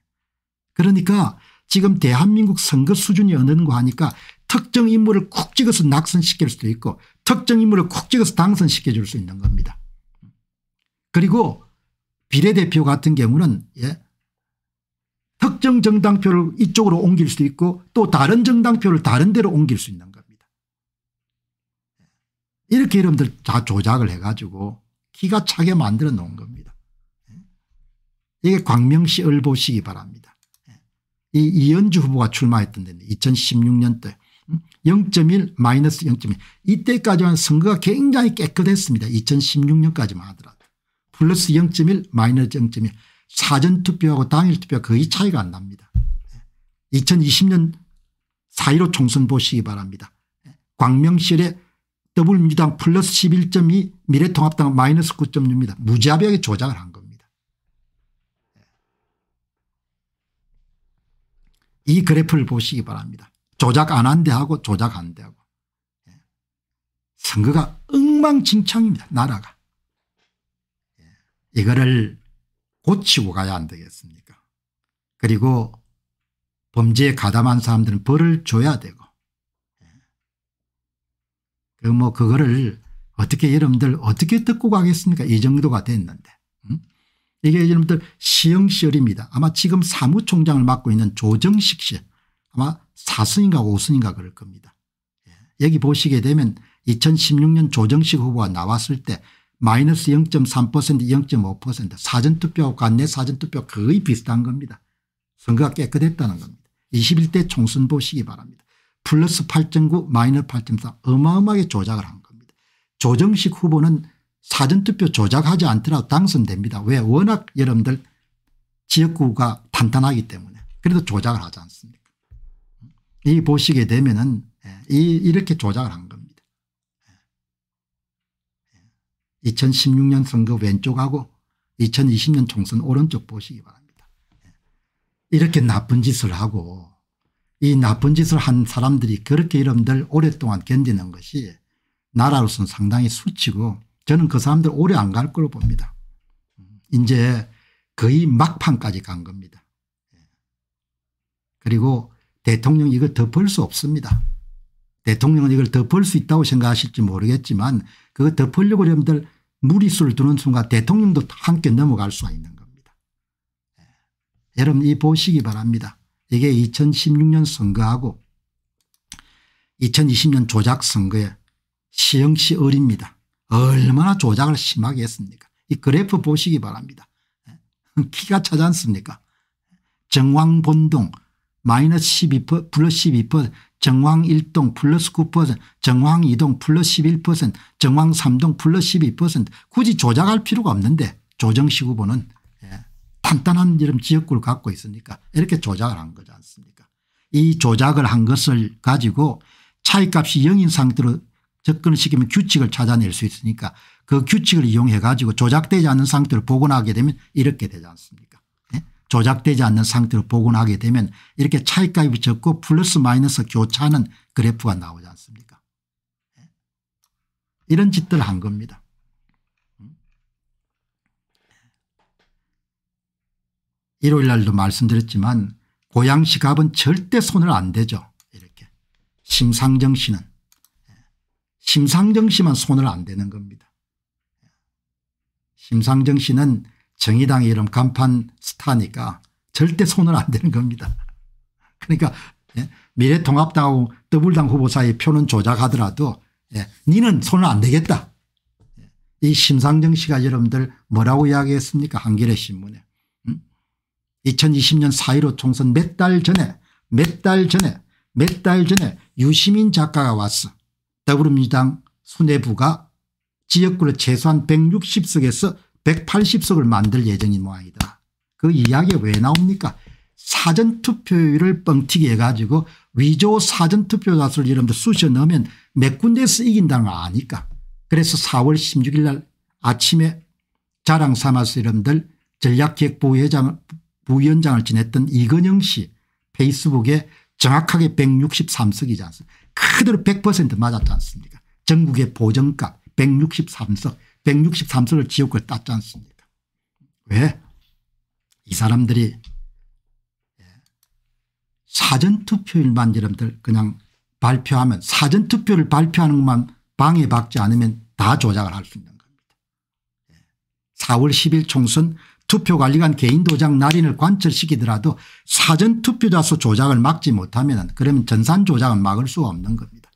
그러니까 지금 대한민국 선거 수준이 어느 거 하니까 특정 인물을 쿡 찍어서 낙선시킬 수도 있고 특정 인물을 쿡 찍어서 당선시켜줄 수 있는 겁니다. 그리고 비례대표 같은 경우는 예. 특정 정당표를 이쪽으로 옮길 수도 있고 또 다른 정당표를 다른 데로 옮길 수 있는 이렇게 여러분들 다 조작을 해가지고 기가 차게 만들어 놓은 겁니다. 예? 이게 광명시 을 보시기 바랍니다. 예? 이 이현주 후보가 출마했던 데는 2 0 1 6년도0.1 마이너스 0.1 이때까지만 선거가 굉장히 깨끗했습니다. 2016년까지만 하더라도 플러스 0.1 마이너스 0.1 사전투표하고 당일투표 거의 차이가 안 납니다. 2020년 예? 4.15 총선 보시기 바랍니다. 광명시의 더불민주당 플러스 11.2 미래통합당 마이너스 9.6입니다. 무자비하게 조작을 한 겁니다. 예. 이 그래프를 보시기 바랍니다. 조작 안한 데하고 조작 한 데하고. 예. 선거가 엉망진창입니다. 나라가. 예. 이거를 고치고 가야 안 되겠습니까 그리고 범죄에 가담한 사람들은 벌을 줘야 되고 그 뭐 그거를 어떻게 여러분들 어떻게 듣고 가겠습니까 이 정도가 됐는데 음? 이게 여러분들 시흥시열입니다 아마 지금 사무총장을 맡고 있는 조정식 씨 아마 4순인가5순인가 그럴 겁니다. 예. 여기 보시게 되면 2016년 조정식 후보가 나왔을 때 마이너스 0.3% 0.5%사전투표 관내 사전투표 거의 비슷한 겁니다. 선거가 깨끗했다는 겁니다. 21대 총선 보시기 바랍니다. 플러스 8.9 마이너스 8.4 어마어마하게 조작을 한 겁니다. 조정식 후보는 사전투표 조작하지 않더라도 당선됩니다. 왜 워낙 여러분들 지역구가 탄탄하기 때문에 그래도 조작을 하지 않습니까 이 보시게 되면 은 예, 이렇게 조작을 한 겁니다. 2016년 예. 예. 선거 왼쪽하고 2020년 총선 오른쪽 보시기 바랍니다. 이렇게 나쁜 짓을 하고 이 나쁜 짓을 한 사람들이 그렇게 여러분들 오랫동안 견디는 것이 나라로서는 상당히 수치고 저는 그 사람들 오래 안 갈 걸로 봅니다. 음, 이제 거의 막판까지 간 겁니다. 예. 그리고 대통령 이걸 덮을 수 없습니다. 대통령은 이걸 덮을 수 있다고 생각하실지 모르겠지만 그거 덮으려고 여러분들 무리수를 두는 순간 대통령도 함께 넘어갈 수가 있는 겁니다. 예. 여러분 이 보시기 바랍니다. 이게 2016년 선거하고 2020년 조작 선거에 시영시 어립니다. 얼마나 조작을 심하게 했습니까 이 그래프 보시기 바랍니다. 예. 키가 차지 않습니까 정왕본동 마이너스 12 플러스 12% 정왕 1동 플러스 9% 정왕 2동 플러스 11% 정왕 3동 플러스 12% 굳이 조작할 필요가 없는데 조정식 후보는 예. 탄단한 이런 지역구를 갖고 있으니까 이렇게 조작을 한 거지 않습니까 이 조작을 한 것을 가지고 차익값이 영인 상태로 접근을 시키면 규칙을 찾아낼 수 있으니까 그 규칙을 이용해 가지고 조작되지 않는 상태로 복원하게 되면 이렇게 되지 않습니까 네? 조작되지 않는 상태로 복원하게 되면 이렇게 차익값이 적고 플러스 마이너스 교차하는 그래프가 나오지 않습니까 네? 이런 짓들 한 겁니다. 일요일 날도 말씀드렸지만 고양 시갑은 절대 손을 안 대죠. 이렇게 심상정 씨는 예. 심상정 씨만 손을 안 대는 겁니다. 예. 심상정 씨는 정의당 이름 간판 스타니까 절대 손을 안 대는 겁니다. 그러니까 예, 미래통합당하고 더불당 후보 사이 표는 조작하더라도 니는 손을 안 대겠다. 이 심상정 씨가 여러분들 뭐라고 이야기했습니까 한겨레 신문에. 2020년 4.15 총선 몇 달 전에 몇 달 전에 몇 달 전에 유시민 작가가 왔어. 더불어민주당 수뇌부가 지역구를 최소한 160석에서 180석을 만들 예정인 모양이다. 그 이야기 왜 나옵니까 사전투표율을 뻥튀기 해가지고 위조 사전투표자수를 여러분들 쑤셔 넣으면 몇 군데에서 이긴다는 걸 아니까 그래서 4월 16일 날 아침에 자랑 삼아서 여러분들 전략기획부회장 부위원장을 지냈던 이건영 씨 페이스북에 정확하게 163석이지 않습니까 그대로 100% 맞았지 않습니까 전국의 보정값 163석 163석을 지옥을 땄지 않습니까 왜? 이 사람들이 예, 사전투표일만 여러분들 그냥 발표하면 사전투표를 발표하는 것만 방해받지 않으면 다 조작을 할 수 있는 겁니다. 4월 예. 10일 총선 투표관리관 개인도장 날인을 관철시키더라도 사전투표자수 조작을 막지 못하면 그러면 전산 조작은 막을 수가 없는 겁니다.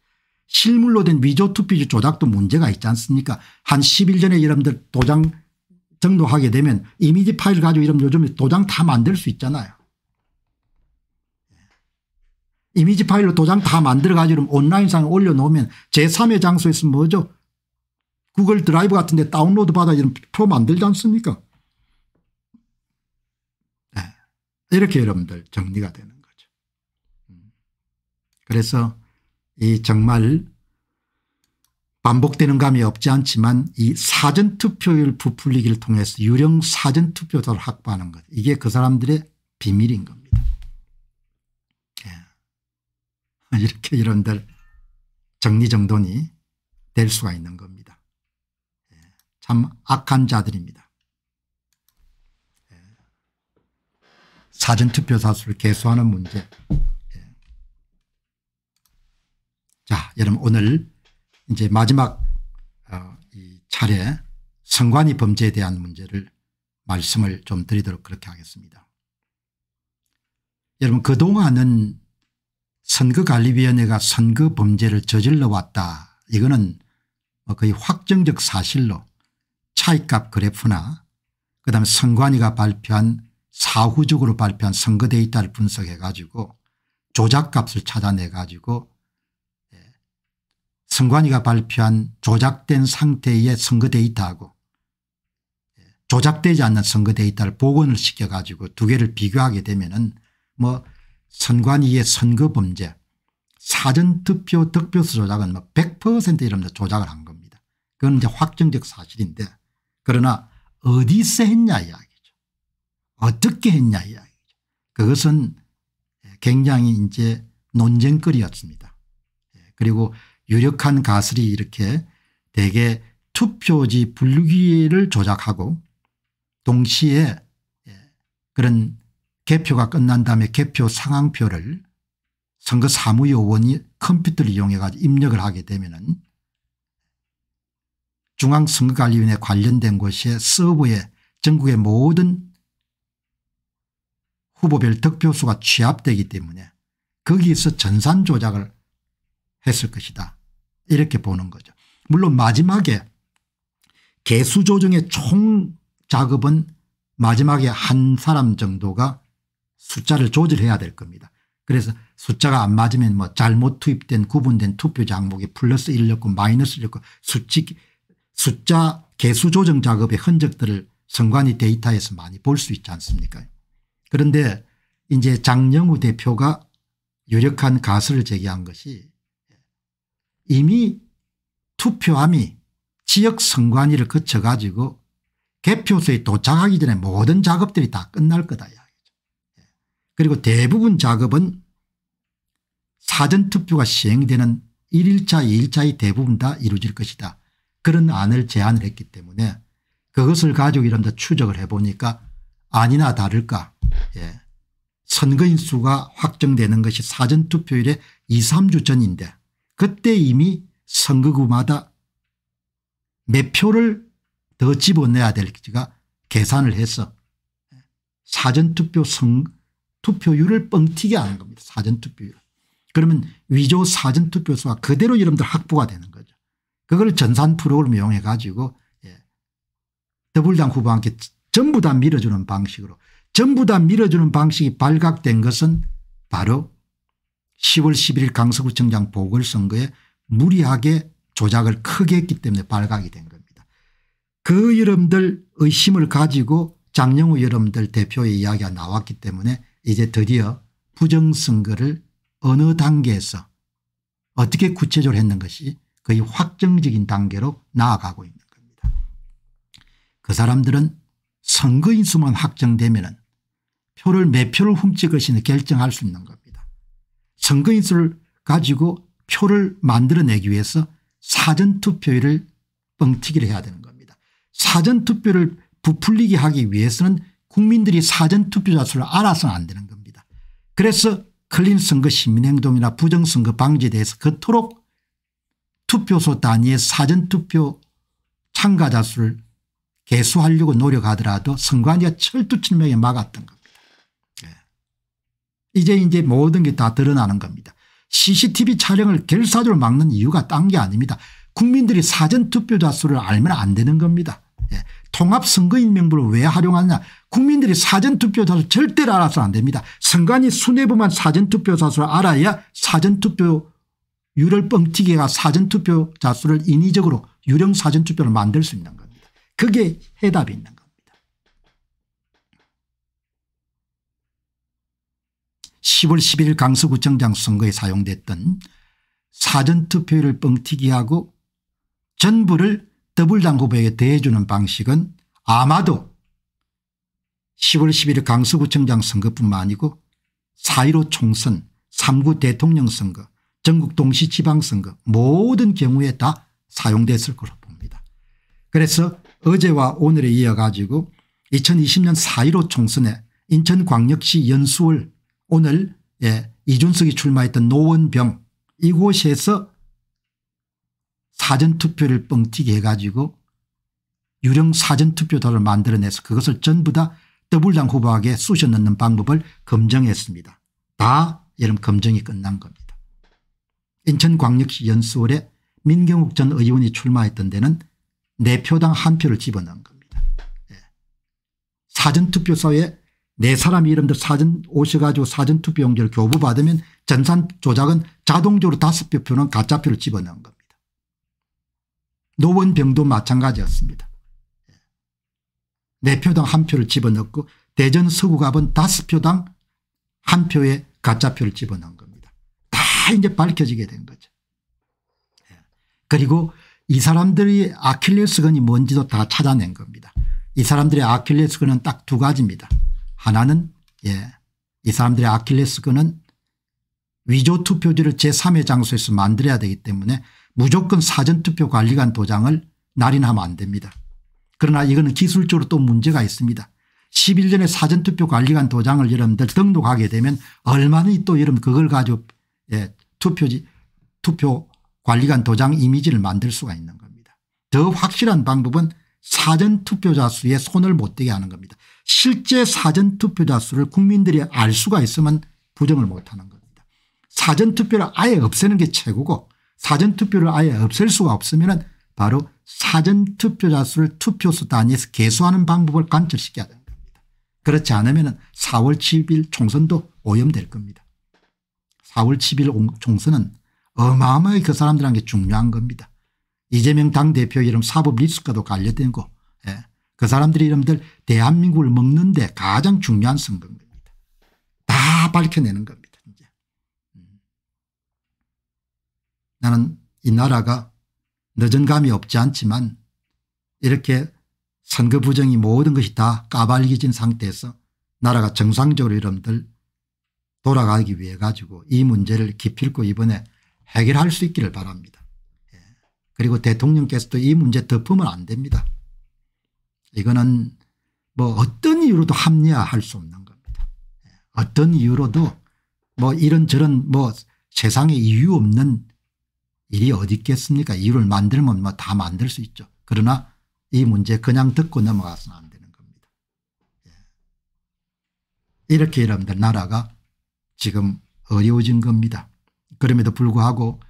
실물로 된 위조투표지 조작도 문제가 있지 않습니까 한 10일 전에 여러분들 도장 등록하게 되면 이미지 파일 가지고 이런 요즘에 도장 다 만들 수 있잖아요. 예. 이미지 파일로 도장 다 만들어 가지고 온라인상에 올려놓으면 제3의 장소에서 뭐죠? 구글 드라이브 같은 데 다운로드 받아 이런 프로 만들지 않습니까? 이렇게 여러분들 정리가 되는 거죠. 음. 그래서 이 정말 반복되는 감이 없지 않지만 이 사전투표율 부풀리기를 통해서 유령 사전투표자를 확보하는 것 이게 그 사람들의 비밀인 겁니다. 예. 이렇게 여러들 정리정돈이 될 수가 있는 겁니다. 예. 참 악한 자들입니다. 사전투표사 수를 개소하는 문제. 예. 자, 여러분 오늘 이제 마지막 어, 차례 선관위 범죄에 대한 문제를 말씀을 좀 드리도록 그렇게 하겠습니다. 여러분 그동안은 선거관리위원회가 선거 범죄를 저질러 왔다. 이거는 뭐 거의 확정적 사실로 차익값 그래프나 그다음 선관위가 발표한 사후적으로 발표한 선거 데이터를 분석해 가지고 조작값을 찾아내 가지고 예, 선관위가 발표한 조작된 상태의 선거 데이터하고 예, 조작되지 않는 선거 데이터를 복원을 시켜 가지고 두 개를 비교하게 되면 은뭐 선관위의 선거 범죄 사전투표 득표수 조작은 뭐100% 이러면서 조작을 한 겁니다. 그건 이제 확정적 사실인데 그러나 어디서 했냐 이야기 어떻게 했냐 이야기죠. 그것은 굉장히 이제 논쟁거리였습니다. 예, 그리고 유력한 가설이 이렇게 대개 투표지 분류기를 조작하고 동시에 예, 그런 개표가 끝난 다음에 개표 상황표를 선거 사무요원이 컴퓨터를 이용해 가지고 입력을 하게 되면은 중앙선거관리위원회 관련된 곳의 서버에 전국의 모든 후보별 득표수가 취합되기 때문에 거기에서 전산 조작을 했을 것이다. 이렇게 보는 거죠. 물론 마지막에 개수 조정의 총 작업은 마지막에 한 사람 정도가 숫자를 조절해야 될 겁니다. 그래서 숫자가 안 맞으면 뭐 잘못 투입된 구분된 투표장목이 플러스 1 넣고 마이너스 1 넣고 수치 숫자 개수 조정 작업의 흔적들을 선관위 데이터에서 많이 볼 수 있지 않습니까 그런데 이제 장영우 대표가 유력한 가설을 제기한 것이 이미 투표함이 지역 선관위를 거쳐 가지고 개표소에 도착하기 전에 모든 작업들이 다 끝날 거다 예. 그리고 대부분 작업은 사전투표가 시행되는 1일차 2일차의 대부분 다 이루어질 것이다. 그런 안을 제안을 했기 때문에 그것을 가지고 이런 데 추적을 해보니까 아니나 다를까 예. 선거인 수가 확정되는 것이 사전투표일에 2, 3주 전인데 그때 이미 선거구마다 몇 표를 더 집어내야 될지가 계산을 해서 사전투표 성, 투표율을 뻥튀기 하는 겁니다. 사전투표율. 그러면 위조 사전투표수가 그대로 여러분들 확보가 되는 거죠. 그걸 전산 프로그램 이용해 가지고 예. 더불당 후보한테 전부 다 밀어주는 방식으로 전부 다 밀어주는 방식이 발각된 것은 바로 10월 11일 강서구청장 보궐선거에 무리하게 조작을 크게 했기 때문에 발각이 된 겁니다. 그 여러분들 의심을 가지고 장영우 여러분들 대표의 이야기가 나왔기 때문에 이제 드디어 부정선거를 어느 단계에서 어떻게 구체적으로 했는 것이 거의 확정적인 단계로 나아가고 있는 겁니다. 그 사람들은 선거인 수만 확정되면 표를 몇 표를 훔칠 것이냐 결정할 수 있는 겁니다. 선거인 수를 가지고 표를 만들어내기 위해서 사전투표율을 뻥튀기를 해야 되는 겁니다. 사전투표를 부풀리게 하기 위해서는 국민들이 사전투표자 수를 알아서는 안 되는 겁니다. 그래서 클린 선거 시민행동이나 부정선거 방지에 대해서 그토록 투표소 단위의 사전투표 참가자 수를 개수하려고 노력하더라도 선관위가 철두철미하게 막았던 겁니다. 예. 이제 이제 모든 게 다 드러나는 겁니다. CCTV 촬영을 결사적으로 막는 이유가 딴 게 아닙니다. 국민들이 사전투표자 수를 알면 안 되는 겁니다. 예. 통합선거인명부를 왜 활용하느냐 국민들이 사전투표자 수를 절대로 알아서 는안 됩니다. 선관위 수뇌부만 사전투표자 수를 알아야 사전투표율을 뻥튀기가 사전투표자 수를 인위적으로 유령 사전투표를 만들 수 있는 겁니다. 그게 해답이 있는 겁니다. 십월십일 강서구청장 선거에 사용됐던 사전투표율을 뻥튀기하고 전부를 더블당 후보에게 대해주는 방식은 아마도 10월 11일 강서구청장 선거뿐만 아니고 4.15 총선 3구 대통령 선거 전국 동시지방선거 모든 경우에 다 사용됐을 거로 봅니다. 그래서 어제와 오늘에 이어가지고 2020년 4.15 총선에 인천광역시 연수월 오늘 예, 이준석이 출마했던 노원병 이곳에서 사전투표를 뻥튀기 해가지고 유령 사전투표도를 만들어내서 그것을 전부 다더블당 후보에게 쑤셔 넣는 방법을 검증했습니다. 다 여러분 검증이 끝난 겁니다. 인천광역시 연수월에 민경욱 전 의원이 출마했던 데는 내 표당 한 표를 집어넣은 겁니다. 예. 사전투표소에 네 사람 이름들 사전 오셔가지고 사전투표 용지를 교부받으면 전산 조작은 자동적으로 다섯 표 표는 가짜표를 집어넣은 겁니다. 노원병도 마찬가지였습니다. 네 표당 한 표를 집어넣고 대전 서구갑은 다섯 표당 한 표의 가짜표를 집어넣은 겁니다. 다 이제 밝혀지게 된 거죠. 예. 그리고 이 사람들이 아킬레스건이 뭔지도 다 찾아낸 겁니다. 이 사람들의 아킬레스건은 딱 두 가지입니다. 하나는 예, 이 사람들의 아킬레스건은 위조 투표지를 제3의 장소에서 만들어야 되기 때문에 무조건 사전투표 관리관 도장을 날인하면 안 됩니다. 그러나 이거는 기술적으로 또 문제가 있습니다. 1 1년에 사전투표 관리관 도장을 여러분들 등록하게 되면 얼마나 또 여러분 그걸 가지고 예, 투표지 투표 관리관 도장 이미지를 만들 수가 있는 겁니다. 더 확실한 방법은 사전투표자 수에 손을 못 대게 하는 겁니다. 실제 사전투표자 수를 국민들이 알 수가 있으면 부정을 못하는 겁니다. 사전투표를 아예 없애는 게 최고고 사전투표를 아예 없앨 수가 없으면 바로 사전투표자 수를 투표수 단위에서 개수하는 방법을 관철시켜야 되는 겁니다. 그렇지 않으면 4월 7일 총선도 오염될 겁니다. 4월 7일 총선은 어마어마하게 그 사람들한 테 중요한 겁니다. 이재명 당대표 이름 사법 리스크도 관련된 거. 예. 그 사람들이 이름들 대한민국을 먹는데 가장 중요한 선거입니다. 다 밝혀내는 겁니다. 이제. 음. 나는 이 나라가 늦은 감이 없지 않지만 이렇게 선거 부정이 모든 것이 다 까발려진 상태에서 나라가 정상적으로 이름들 돌아가기 위해 가지고 이 문제를 기필코 이번에 해결할 수 있기를 바랍니다. 예. 그리고 대통령께서도 이 문제 덮으면 안 됩니다. 이거는 뭐 어떤 이유로도 합리화할 수 없는 겁니다. 예. 어떤 이유로도 뭐 이런저런 뭐 세상에 이유 없는 일이 어디 있겠습니까 이유를 만들면 뭐 다 만들 수 있죠. 그러나 이 문제 그냥 듣고 넘어가서는 안 되는 겁니다. 예. 이렇게 여러분들 나라가 지금 어려워진 겁니다. 그럼에도 불구하고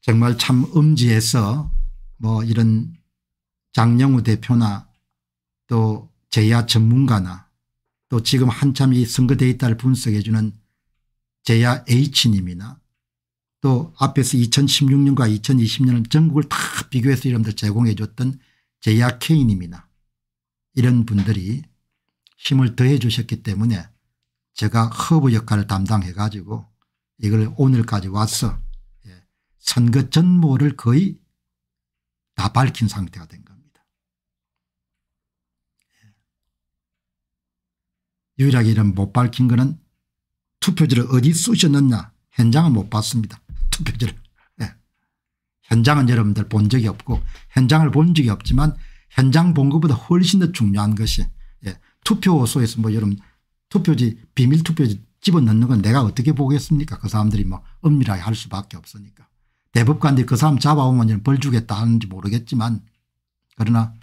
정말 참 음지에서 뭐 이런 장영우 대표나 또 제야 전문가나 또 지금 한참 이 선거 데이터를 분석해 주는 제야 H님이나 또 앞에서 2016년과 2020년을 전국을 다 비교해서 여러분들 제공해 줬던 제야 K님이나 이런 분들이 힘을 더해 주셨기 때문에 제가 허브 역할을 담당해 가지고 이걸 오늘까지 와서 예, 선거 전모를 거의 다 밝힌 상태가 된 겁니다. 예. 유일하게 이런 못 밝힌 거는 투표지를 어디 쑤셨느냐 현장은 못 봤습니다. 투표지를. 예. 현장은 여러분들 본 적이 없고 현장을 본 적이 없지만 현장 본 것보다 훨씬 더 중요한 것이 예. 투표소에서 뭐 여러분 투표지 비밀 투표지 집어넣는 건 내가 어떻게 보겠습니까 그 사람들이 뭐 엄밀하게 할 수밖에 없으니까 대법관들이 그 사람 잡아오면 벌 주겠다 하는지 모르겠지만 그러나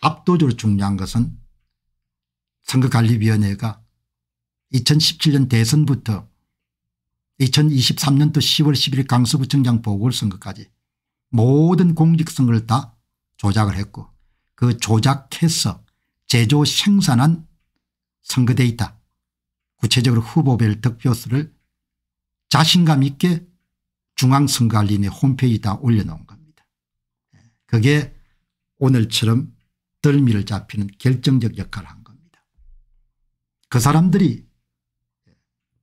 압도적으로 중요한 것은 선거관리위원회가 2017년 대선부터 2023년도 10월 11일 강서구청장 보궐선거까지 모든 공직선거를 다 조작을 했고 그 조작해서 제조 생산한 선거 데이터 구체적으로 후보별 득표수를 자신감 있게 중앙선관리의 홈페이지에 올려놓은 겁니다. 그게 오늘처럼 덜미를 잡히는 결정적 역할을 한 겁니다. 그 사람들이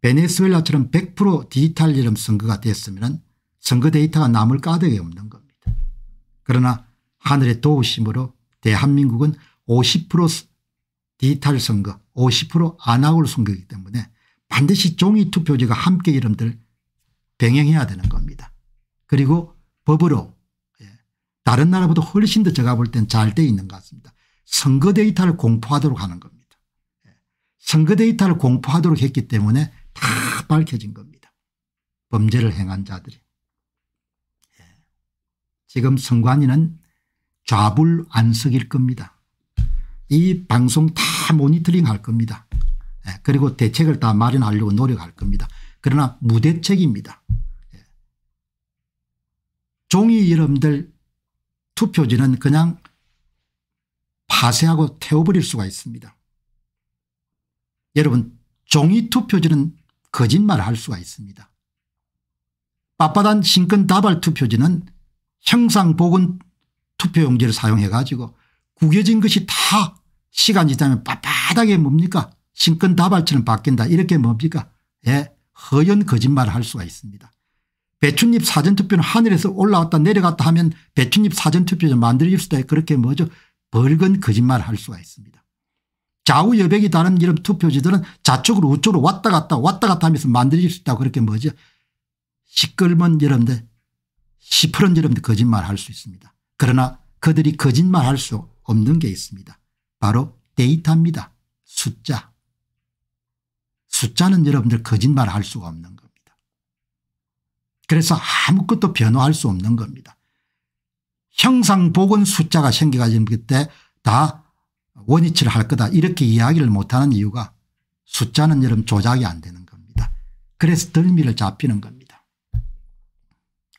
베네수엘라처럼 100% 디지털 이름 선거가 됐으면 선거 데이터가 남을 까득이 없는 겁니다. 그러나 하늘의 도우심으로 대한민국은 50% 디지털 선거 50% 안하골 선거기 때문에 반드시 종이 투표지가 함께 이름들 병행해야 되는 겁니다. 그리고 법으로 예, 다른 나라보다 훨씬 더 제가 볼 땐 잘 돼 있는 것 같습니다. 선거 데이터를 공포하도록 하는 겁니다. 예, 선거 데이터를 공포하도록 했기 때문에 다 밝혀진 겁니다. 범죄를 행한 자들이. 예, 지금 선관위는 좌불 안석일 겁니다. 이 방송 다 모니터링 할 겁니다. 예, 그리고 대책을 다 마련하려고 노력할 겁니다. 그러나 무대책입니다. 예. 종이 여러분들 투표지는 그냥 파쇄하고 태워버릴 수가 있습니다. 여러분 종이 투표지는 거짓말을 할 수가 있습니다. 빳빳한 신근 다발 투표지는 형상복은 투표용지를 사용해 가지고 구겨진 것이 다 시간이 지나면 빳빳하게 뭡니까 신권다발처럼 바뀐다 이렇게 뭡니까 예 허연 거짓말을 할 수가 있습니다. 배춧잎 사전투표는 하늘에서 올라왔다 내려갔다 하면 배춧잎 사전투표를 만들어집시다 그렇게 뭐죠 벌건 거짓말을 할 수가 있습니다. 좌우 여백이 다른 이런 투표지들은 좌측으로 우측으로 왔다 갔다 왔다 갔다 하면서 만들어질 수 있다고 그렇게 뭐죠 시끌먼 여러분들 시퍼런 여러분들 거짓말 할 수 있습니다. 그러나 그들이 거짓말 할 수 없는 게 있습니다. 바로 데이터입니다. 숫자. 숫자는 여러분들 거짓말할 수가 없는 겁니다. 그래서 아무것도 변호할 수 없는 겁니다. 형상복은 숫자가 생겨가지고 그때 다 원위치를 할 거다 이렇게 이야기를 못하는 이유가 숫자는 여러분 조작이 안 되는 겁니다. 그래서 덜미를 잡히는 겁니다.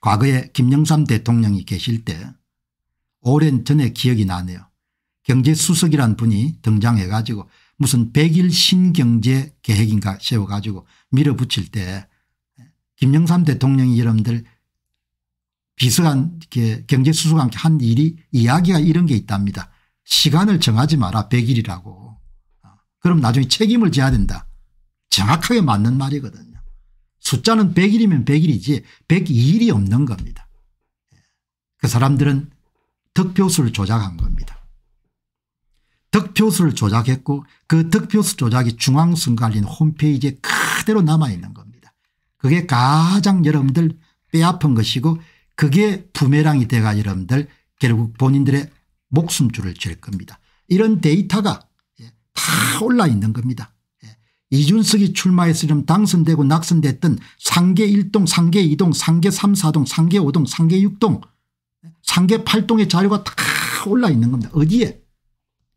과거에 김영삼 대통령이 계실 때 오랜 전에 기억이 나네요. 경제수석이란 분이 등장해 가지고 무슨 1 0 0일 신경제 계획인가 세워 가지고 밀어붙일 때 김영삼 대통령이 여러분들 비서관 경제수석과 함께 한 일이 이야기가 이런 게 있답니다. 시간을 정하지 마라 100일이라고. 어, 그럼 나중에 책임을 져야 된다. 정확하게 맞는 말이거든요. 숫자는 100일이면 100일이지 102일이 없는 겁니다. 예, 그 사람들은 득표수를 조작한 겁니다. 득표수를 조작했고 그 득표수 조작이 중앙선관리원 홈페이지에 그대로 남아있는 겁니다. 그게 가장 여러분들 뼈아픈 것이고 그게 부메랑이 돼가 여러분들 결국 본인들의 목숨줄을 질 겁니다. 이런 데이터가 예, 다 올라 있는 겁니다. 예, 이준석이 출마해서 좀 당선되고 낙선됐던 상계 1동 상계 2동 상계 3 4동 상계 5동 상계 6동 예, 상계 8동의 자료가 다 올라 있는 겁니다. 어디에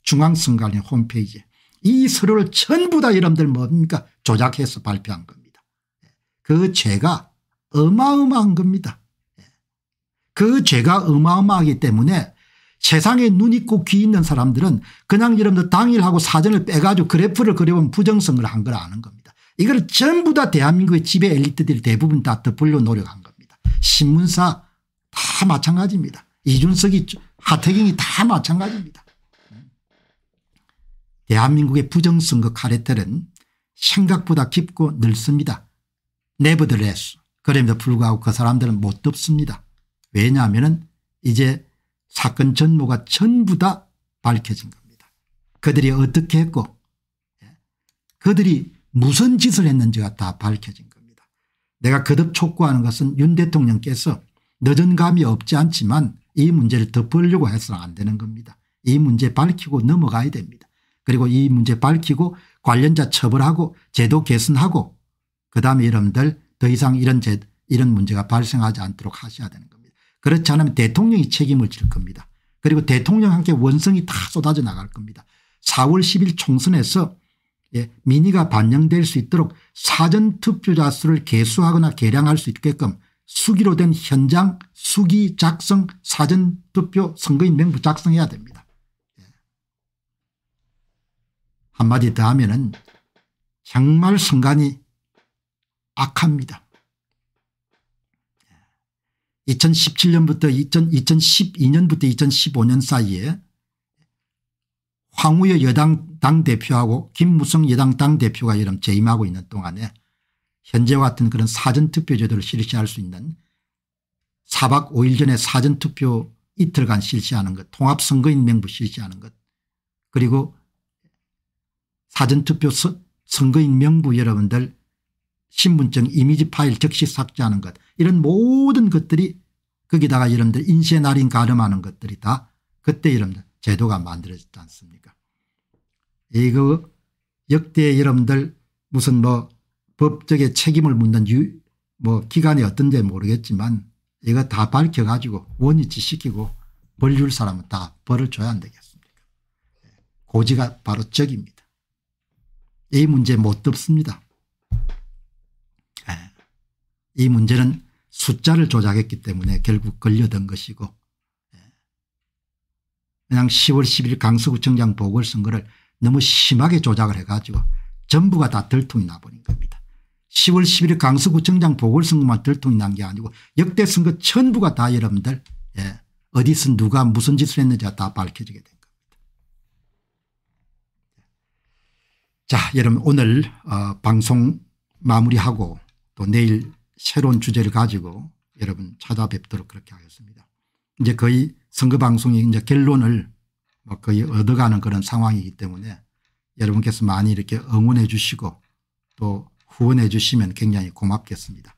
중앙선관위 홈페이지에 이 서류를 전부 다 여러분들 뭡니까 조작해서 발표한 겁니다. 예. 그 죄가 어마어마한 겁니다. 예. 그 죄가 어마어마하기 때문에 세상에 눈 있고 귀 있는 사람들은 그냥 여러분들 당일하고 사전을 빼가지고 그래프를 그려보면 부정성을 한 걸 아는 겁니다. 이걸 전부 다 대한민국의 지배 엘리트들이 대부분 다 덮으려 노력한 겁니다. 신문사 다 마찬가지입니다. 이준석이 하태경이 다 마찬가지입니다. 대한민국의 부정선거 카레텔은 생각보다 깊고 넓습니다. 네버들레스 그럼에도 불구하고 그 사람들은 못 덮습니다. 왜냐하면 이제 사건 전모가 전부 다 밝혀진 겁니다. 그들이 어떻게 했고 예, 그들이 무슨 짓을 했는지가 다 밝혀진 겁니다. 내가 거듭 촉구하는 것은 윤 대통령께서 늦은 감이 없지 않지만 이 문제를 덮으려고 해서는 안 되는 겁니다. 이 문제 밝히고 넘어가야 됩니다. 그리고 이 문제 밝히고 관련자 처벌하고 제도 개선하고 그다음에 여러분들 더 이상 이런 제, 이런 문제가 발생하지 않도록 하셔야 되는 겁니다. 그렇지 않으면 대통령이 책임을 질 겁니다. 그리고 대통령 함께 원성이 다 쏟아져 나갈 겁니다. 4월 10일 총선에서 예, 민의가 반영될 수 있도록 사전투표자 수를 개수하거나 개량할 수 있게끔 수기로 된 현장 수기 작성 사전투표 선거인 명부 작성해야 됩니다. 한마디 더 하면은 정말 순간이 악합니다. 2017년부터 2 0 1 2년부터 2015년 사이에 황우여 여당 당대표하고 김무성 여당 당대표가 이런 재임하고 있는 동안에 현재와 같은 그런 사전투표제도를 실시할 수 있는 4박 5일 전에 사전투표 이틀간 실시하는 것 통합선거인 명부 실시하는 것 그리고 사전투표 선거인명부 여러분들 신분증 이미지 파일 즉시 삭제하는 것 이런 모든 것들이 거기다가 여러분들 인쇄 날인 가름하는 것들이 다 그때 여러분들 제도가 만들어졌지 않습니까 이거 역대 여러분들 무슨 뭐 법적의 책임을 묻는 유, 뭐 기간이 어떤지 모르겠지만 이거 다 밝혀가지고 원위치 시키고 벌 줄 사람은 다 벌을 줘야 안 되겠습니까 예. 고지가 바로 적입니다. 이 문제 못듣습니다이 예. 문제는 숫자를 조작했기 때문에 결국 걸려든 것이고 예. 그냥 10월 10일 강서구청장 보궐선거를 너무 심하게 조작을 해가지고 전부가 다 들통이 나버린 겁니다. 10월 1 0일 강서구청장 보궐선거만 들통이 난 게 아니고 역대 선거 전부가 다 여러분들 예, 어디서 누가 무슨 짓을 했는지다 밝혀지게 됩니다. 자 여러분 오늘 어, 방송 마무리하고 또 내일 새로운 주제를 가지고 여러분 찾아뵙도록 그렇게 하겠습니다. 이제 거의 선거방송이 이제 결론을 뭐 거의 얻어가는 그런 상황이기 때문에 여러분께서 많이 이렇게 응원해 주시고 또 후원해 주시면 굉장히 고맙겠습니다.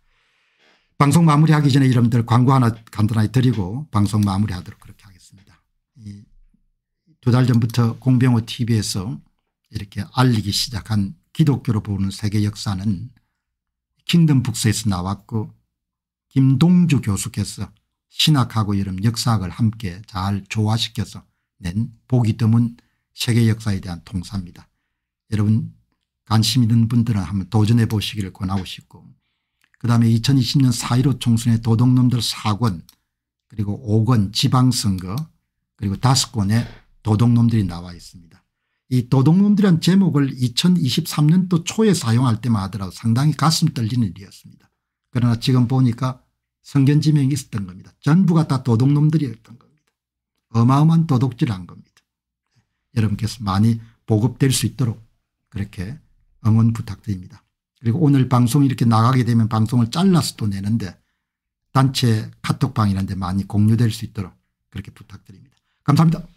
방송 마무리하기 전에 여러분들 광고 하나 간단하게 드리고 방송 마무리하도록 그렇게 하겠습니다. 두 달 전부터 공병호 tv에서 이렇게 알리기 시작한 기독교로 보는 세계 역사는 킹덤 북스에서 나왔고 김동주 교수께서 신학하고 이런 역사학을 함께 잘 조화시켜서 낸 보기 드문 세계 역사에 대한 통사입니다. 여러분 관심 있는 분들은 한번 도전해 보시기를 권하고 싶고 그 다음에 2020년 4.15 총선의 도둑놈들 4권 그리고 5권 지방선거 그리고 5권의 도둑놈들이 나와 있습니다. 이 도둑놈들이란 제목을 2023년도 초에 사용할 때만 하더라도 상당히 가슴 떨리는 일이었습니다. 그러나 지금 보니까 성견지명이 있었던 겁니다. 전부가 다 도둑놈들이었던 겁니다. 어마어마한 도둑질한 겁니다. 여러분께서 많이 보급될 수 있도록 그렇게 응원 부탁드립니다. 그리고 오늘 방송 이렇게 나가게 되면 방송을 잘라서 또 내는데 단체 카톡방 이런 데 많이 공유될 수 있도록 그렇게 부탁드립니다. 감사합니다.